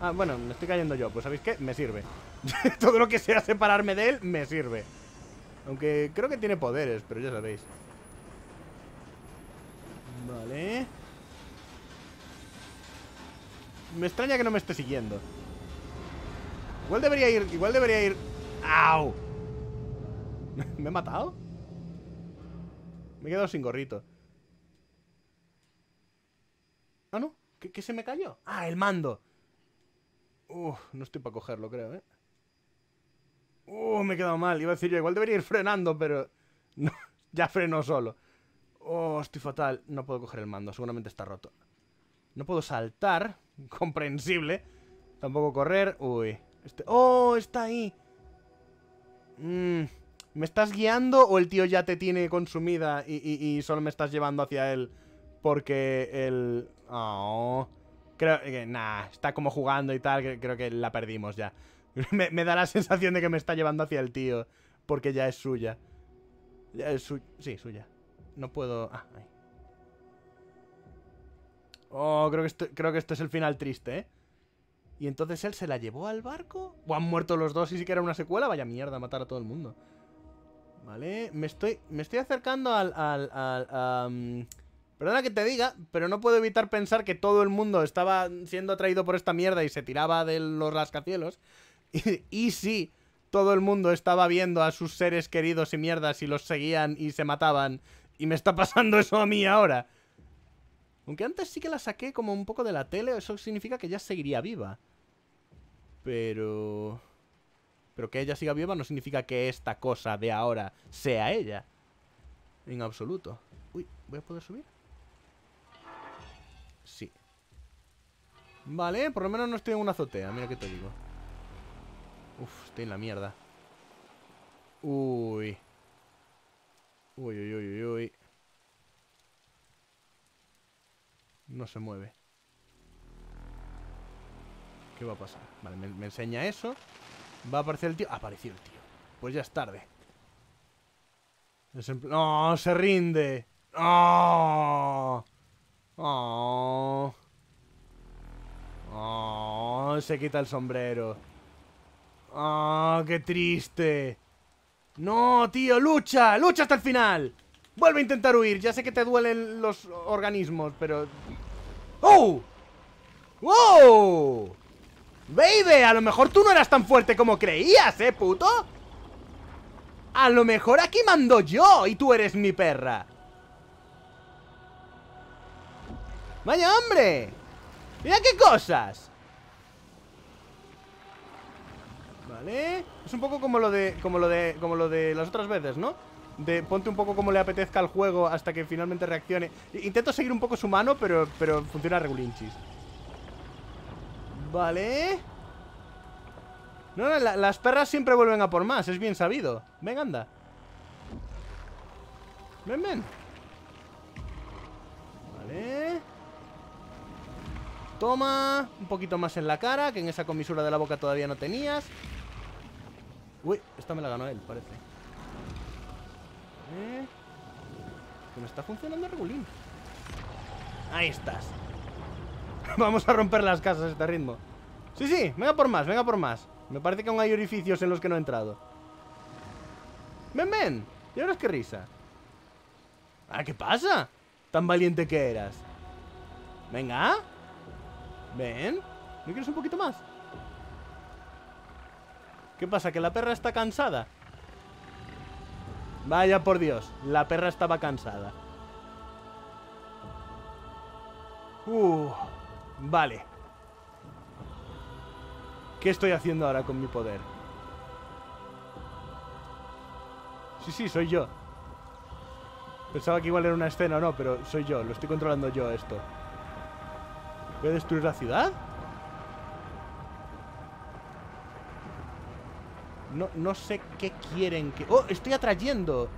Ah, bueno, me estoy cayendo yo, pues ¿sabéis qué? Me sirve. Todo lo que sea separarme de él me sirve. Aunque creo que tiene poderes, pero ya sabéis. Vale. Me extraña que no me esté siguiendo. Igual debería ir... Igual debería ir... ¡Au! ¿Me he matado? Me he quedado sin gorrito. Ah, no. ¿Qué, se me cayó? Ah, el mando. Uf, no estoy para cogerlo, creo, ¿eh? Oh, me he quedado mal. Iba a decir yo, igual debería ir frenando, pero... No, ya freno solo. Oh, estoy fatal. No puedo coger el mando, seguramente está roto. No puedo saltar, comprensible. Tampoco correr. Uy. Este... ¡Oh, está ahí! Mm, ¿Me estás guiando o el tío ya te tiene consumida y, solo me estás llevando hacia él? Porque el... Oh. Creo que... Nah, está como jugando y tal. Creo que la perdimos ya. me, da la sensación de que me está llevando hacia el tío. Porque ya es suya. Ya es su sí, suya. No puedo... Ah, ahí. Oh, creo que, esto, creo que esto es el final triste, ¿eh? Y entonces él se la llevó al barco. O han muerto los dos y siquiera una secuela. Vaya mierda, matar a todo el mundo. Vale, me estoy, me estoy acercando al... Perdona que te diga, pero no puedo evitar pensar que todo el mundo estaba siendo atraído por esta mierda y se tiraba de los rascacielos. Y, sí, todo el mundo estaba viendo a sus seres queridos y mierdas y los seguían y se mataban. Y me está pasando eso a mí ahora. Aunque antes sí que la saqué como un poco de la tele, eso significa que ya seguiría viva. Pero... Pero que ella siga viva no significa que esta cosa de ahora sea ella. En absoluto. Uy, ¿voy a poder subir? Sí. Vale, por lo menos no estoy en una azotea, mira que te digo. Uf, estoy en la mierda. Uy. Uy, uy, uy, uy, uy. No se mueve. ¿Qué va a pasar? Vale, me, enseña eso. Va a aparecer el tío. Apareció el tío. Pues ya es tarde. ¡No! ¡Se rinde! No ¡Oh! ¡Oh! Se quita el sombrero. ¡Ah, qué triste! ¡No, tío! ¡Lucha! ¡Lucha hasta el final! ¡Vuelve a intentar huir! Ya sé que te duelen los organismos, pero... ¡Oh! ¡Wow! ¡Baby! A lo mejor tú no eras tan fuerte como creías, ¿eh, puto? A lo mejor aquí mando yo y tú eres mi perra. ¡Vaya hombre! ¡Mira qué cosas! Vale. Es un poco como lo de. como lo de. como lo de las otras veces, ¿no? De ponte un poco como le apetezca al juego hasta que finalmente reaccione. Intento seguir un poco su mano, pero, pero funciona regulinchis. Vale. No, las perras siempre vuelven a por más, es bien sabido. Ven, anda. Ven, ven. Vale. Toma, un poquito más en la cara, que en esa comisura de la boca todavía no tenías. Uy, esta me la ganó él, parece. ¿Eh? Que me está funcionando regulín. Ahí estás. Vamos a romper las casas a este ritmo. Sí, sí, venga por más, venga por más. Me parece que aún hay orificios en los que no he entrado. ¡Ven, ven! ¿Y ahora es que risa? ¿Ah, qué pasa? Tan valiente que eras. Venga. Ven. ¿No quieres un poquito más? ¿Qué pasa? ¿Que la perra está cansada? Vaya por Dios, la perra estaba cansada. Uh, vale. ¿Qué estoy haciendo ahora con mi poder? Sí, sí, soy yo. Pensaba que igual era una escena o no, pero soy yo. Lo estoy controlando yo esto. ¿Voy a destruir la ciudad? No, sé qué quieren que... ¡Oh! ¡Estoy atrayendo!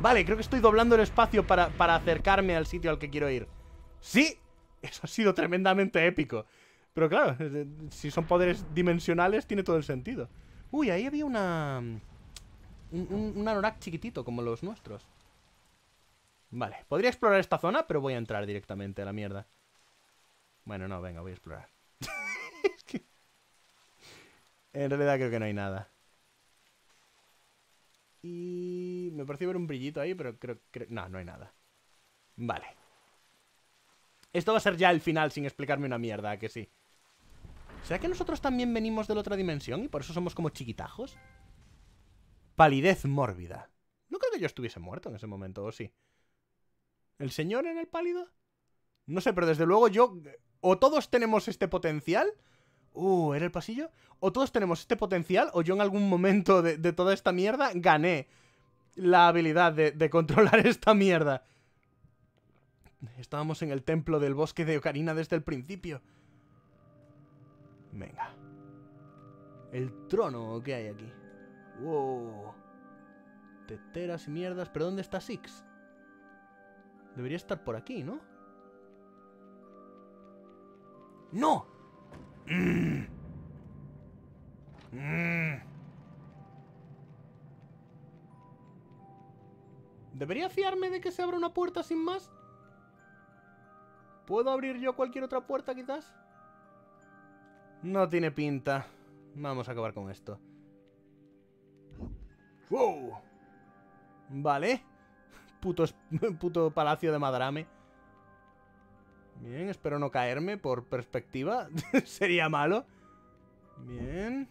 Vale, creo que estoy doblando el espacio para, acercarme al sitio al que quiero ir. ¡Sí! Eso ha sido tremendamente épico. Pero claro, eh, eh, si son poderes dimensionales, tiene todo el sentido. Uy, ahí había una... Mm, un, anorak chiquitito, como los nuestros. Vale, podría explorar esta zona, pero voy a entrar directamente a la mierda. Bueno, no, venga, voy a explorar. en realidad creo que no hay nada. Y me parece ver un brillito ahí, pero creo que... No, no hay nada. Vale. Esto va a ser ya el final sin explicarme una mierda, que sí. ¿Será que nosotros también venimos de la otra dimensión y por eso somos como chiquitajos? Palidez mórbida. No creo que yo estuviese muerto en ese momento, ¿o sí? ¿El señor en el pálido? No sé, pero desde luego yo... O todos tenemos este potencial uh, ¿era el pasillo? O todos tenemos este potencial, o yo en algún momento de, toda esta mierda gané la habilidad de, de, controlar esta mierda. Estábamos en el templo del bosque de Ocarina desde el principio. Venga. El trono que hay aquí. Wow. Teteras y mierdas. ¿Pero dónde está Six? Debería estar por aquí, ¿no? ¡No! ¿Debería fiarme de que se abra una puerta sin más? ¿Puedo abrir yo cualquier otra puerta, quizás? No tiene pinta. Vamos a acabar con esto. ¡Wow! Vale. puto palacio de madrame. Bien, espero no caerme por perspectiva. Sería malo. Bien.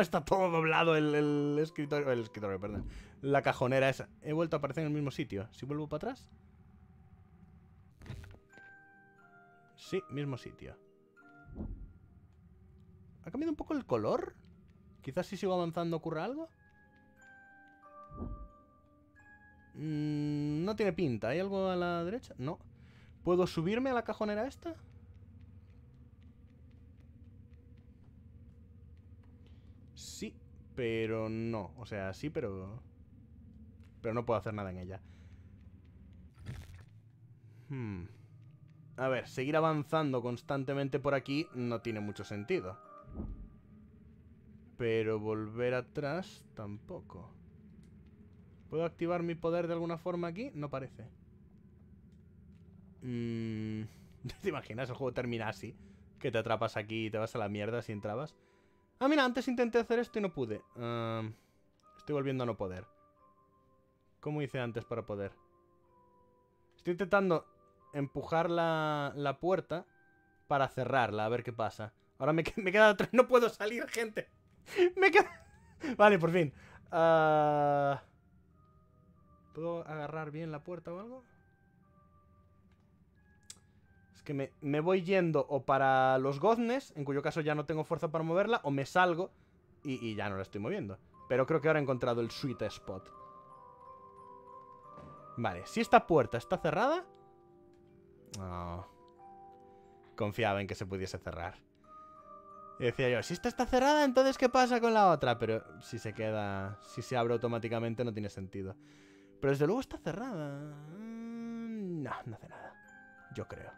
está todo doblado el, el, escritorio. El escritorio, perdón. La cajonera esa. He vuelto a aparecer en el mismo sitio. Si vuelvo para atrás. Sí, mismo sitio. ¿Ha cambiado un poco el color? Quizás si sigo avanzando ocurra algo. Mm, no tiene pinta. ¿Hay algo a la derecha? No. ¿Puedo subirme a la cajonera esta? Sí, pero no. O sea, sí, pero... Pero no puedo hacer nada en ella. Hmm. A ver, seguir avanzando constantemente por aquí no tiene mucho sentido. Pero volver atrás tampoco. ¿Puedo activar mi poder de alguna forma aquí? No parece. ¿No mm, ¿Te imaginas? El juego termina así. Que te atrapas aquí y te vas a la mierda si entrabas. Ah, mira, antes intenté hacer esto y no pude. Ah, estoy volviendo a no poder. ¿Cómo hice antes para poder? Estoy intentando empujar la, la puerta para cerrarla, a ver qué pasa. Ahora me, me queda atrás. No puedo salir, gente. Me queda... Vale, por fin. Ah, ¿Puedo agarrar bien la puerta o algo? Es que me, voy yendo o para los goznes, en cuyo caso ya no tengo fuerza para moverla, o me salgo y, y ya no la estoy moviendo. Pero creo que ahora he encontrado el sweet spot. Vale, si esta puerta está cerrada... Oh, confiaba en que se pudiese cerrar. Y decía yo, si esta está cerrada, entonces ¿qué pasa con la otra? Pero si se queda... Si se abre automáticamente no tiene sentido. Pero desde luego está cerrada. Mm, no, no hace nada. Yo creo.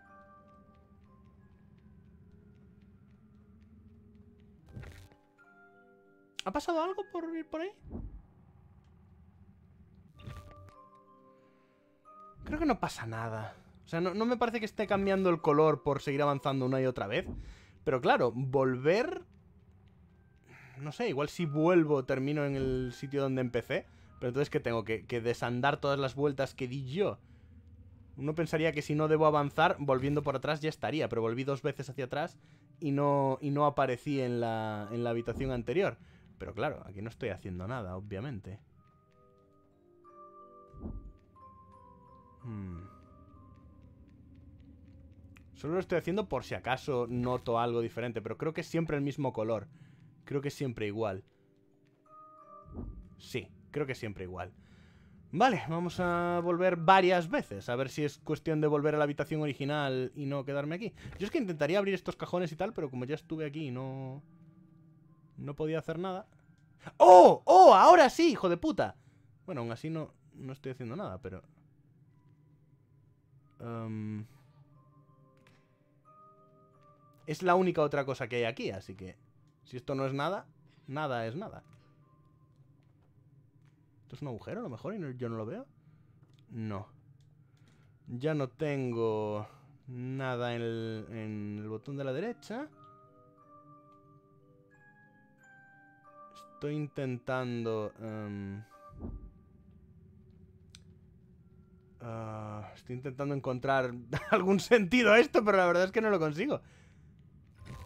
¿Ha pasado algo por ir por ahí? Creo que no pasa nada. O sea, no, no, me parece que esté cambiando el color por seguir avanzando una y otra vez. Pero claro, volver... No sé, igual si vuelvo termino en el sitio donde empecé. Pero entonces, que tengo? ¿Que, desandar todas las vueltas que di yo? Uno pensaría que si no debo avanzar, volviendo por atrás ya estaría, pero volví dos veces hacia atrás y no, y no aparecí en la, en la habitación anterior. Pero claro, aquí no estoy haciendo nada, obviamente. Hmm. Solo lo estoy haciendo por si acaso noto algo diferente, pero creo que es siempre el mismo color. Creo que es siempre igual. Sí, creo que siempre igual. Vale, vamos a volver varias veces, a ver si es cuestión de volver a la habitación original y no quedarme aquí. Yo es que intentaría abrir estos cajones y tal, pero como ya estuve aquí y no... No podía hacer nada. ¡Oh! ¡Oh! ¡Ahora sí, hijo de puta! Bueno, aún así no, no estoy haciendo nada, pero... Em, es la única otra cosa que hay aquí, así que... Si esto no es nada, nada es nada. ¿Esto es un agujero a lo mejor y yo no lo veo? No. Ya no tengo nada en el, botón de la derecha. Estoy intentando... Em, ah, estoy intentando encontrar algún sentido a esto, pero la verdad es que no lo consigo.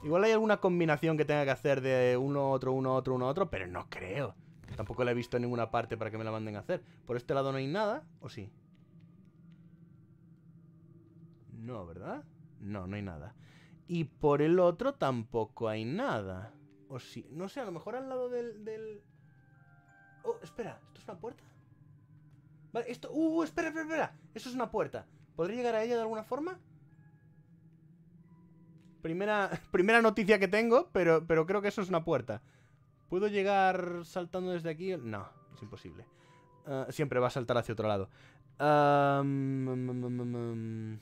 Igual hay alguna combinación que tenga que hacer de uno, otro, uno, otro, uno, otro, pero no creo. Tampoco la he visto en ninguna parte para que me la manden a hacer. ¿Por este lado no hay nada? ¿O sí? No, ¿verdad? No, no hay nada. Y por el otro tampoco hay nada. O sí. No sé, a lo mejor al lado del... Oh, espera. ¿Esto es una puerta? Vale, esto... ¡Uh, espera, espera, espera! Eso es una puerta. ¿Podré llegar a ella de alguna forma? Primera, primera noticia que tengo, pero, pero creo que eso es una puerta. ¿Puedo llegar saltando desde aquí? No, es imposible. Ah, siempre va a saltar hacia otro lado. Mm, mm, mm,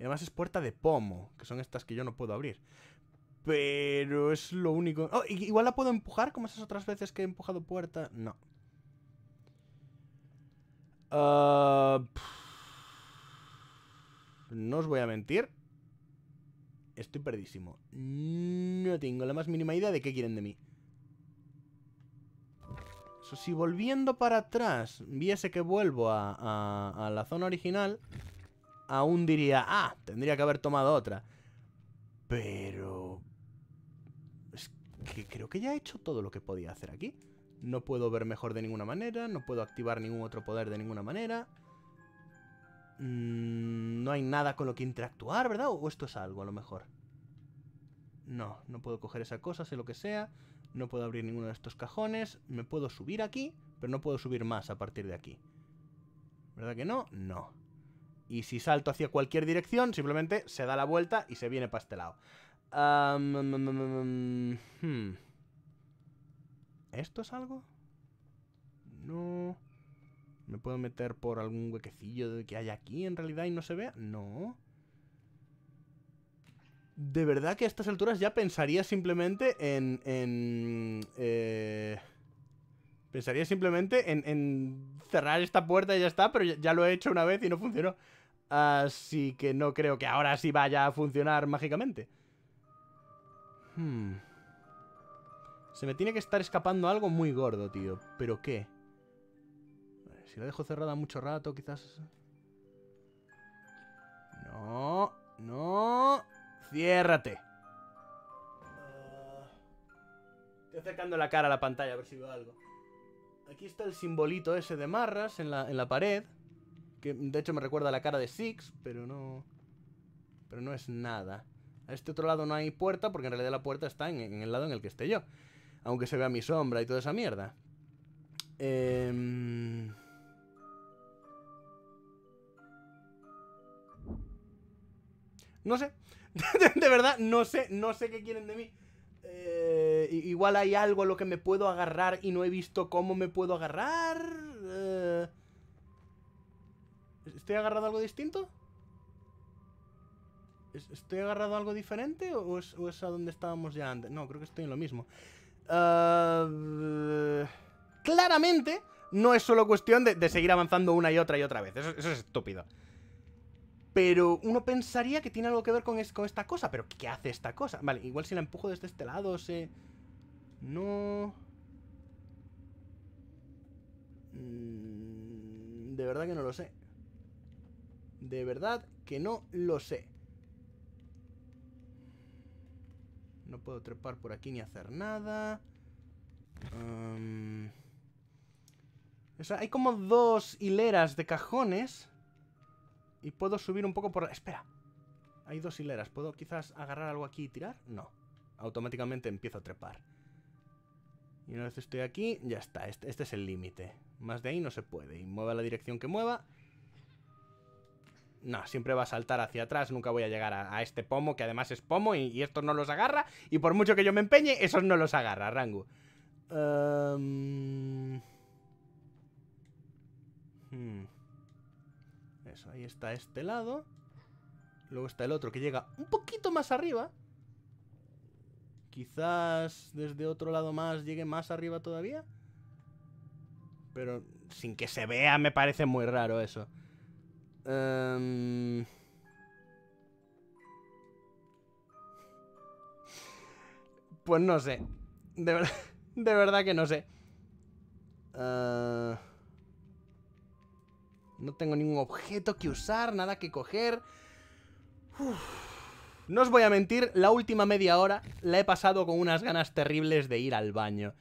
además es puerta de pomo, que son estas que yo no puedo abrir. Pero es lo único... Oh, igual la puedo empujar como esas otras veces que he empujado puerta. No. Ah, no os voy a mentir. Estoy perdísimo. No tengo la más mínima idea de qué quieren de mí. si volviendo para atrás viese que vuelvo a, a la zona original, aún diría, ah, tendría que haber tomado otra. Pero... Es que creo que ya he hecho todo lo que podía hacer aquí. No puedo ver mejor de ninguna manera, no puedo activar ningún otro poder de ninguna manera... Mm, no hay nada con lo que interactuar, ¿verdad? O esto es algo, a lo mejor. No, no puedo coger esa cosa, sé lo que sea. No puedo abrir ninguno de estos cajones. Me puedo subir aquí, pero no puedo subir más a partir de aquí. ¿Verdad que no? No. Y si salto hacia cualquier dirección, simplemente se da la vuelta y se viene para este lado. Mm, mm, hmm. ¿Esto es algo? No. ¿Me puedo meter por algún huequecillo que hay aquí en realidad y no se vea? No. De verdad que a estas alturas ya pensaría simplemente en... en eh, pensaría simplemente en, en, cerrar esta puerta y ya está, pero ya, lo he hecho una vez y no funcionó. Así que no creo que ahora sí vaya a funcionar mágicamente. Hmm. Se me tiene que estar escapando algo muy gordo, tío. ¿Pero qué? Si la dejo cerrada mucho rato, quizás... No, no... Ciérrate. Ah, estoy acercando la cara a la pantalla a ver si veo algo. Aquí está el simbolito ese de marras en la, pared. Que de hecho me recuerda a la cara de Six, pero no... Pero no es nada. A este otro lado no hay puerta porque en realidad la puerta está en, en el lado en el que esté yo. Aunque se vea mi sombra y toda esa mierda. Eh... No sé. de verdad, no sé, no sé qué quieren de mí. Eh, igual hay algo a lo que me puedo agarrar y no he visto cómo me puedo agarrar. Eh. ¿Estoy agarrado a algo distinto? ¿Estoy agarrado algo diferente o es, a donde estábamos ya antes? No, creo que estoy en lo mismo. Eh, claramente no es solo cuestión de, seguir avanzando una y otra y otra vez. eso es estúpido. Pero uno pensaría que tiene algo que ver con, esta cosa. Pero ¿qué hace esta cosa? Vale, igual si la empujo desde este lado se... No... Mm, de verdad que no lo sé. De verdad que no lo sé. No puedo trepar por aquí ni hacer nada. O sea, hay como dos hileras de cajones. Y puedo subir un poco por... ¡Espera! Hay dos hileras. ¿Puedo quizás agarrar algo aquí y tirar? No. Automáticamente empiezo a trepar. Y una vez estoy aquí, ya está. Este, este, es el límite. Más de ahí no se puede. Y mueva la dirección que mueva. No, siempre va a saltar hacia atrás. Nunca voy a llegar a, este pomo, que además es pomo. Y, esto estos no los agarra. Y por mucho que yo me empeñe, esos no los agarra, Rango. Em, hmm. Ahí está este lado. Luego está el otro que llega un poquito más arriba. Quizás desde otro lado más llegue más arriba todavía. Pero sin que se vea me parece muy raro eso. Em. Pues no sé. De, verdad que no sé. Ah. No tengo ningún objeto que usar, nada que coger. No os voy a mentir, la última media hora la he pasado con unas ganas terribles de ir al baño.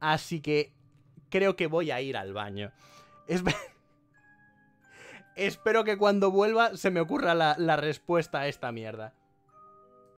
Así que creo que voy a ir al baño. Espero que cuando vuelva se me ocurra la respuesta a esta mierda.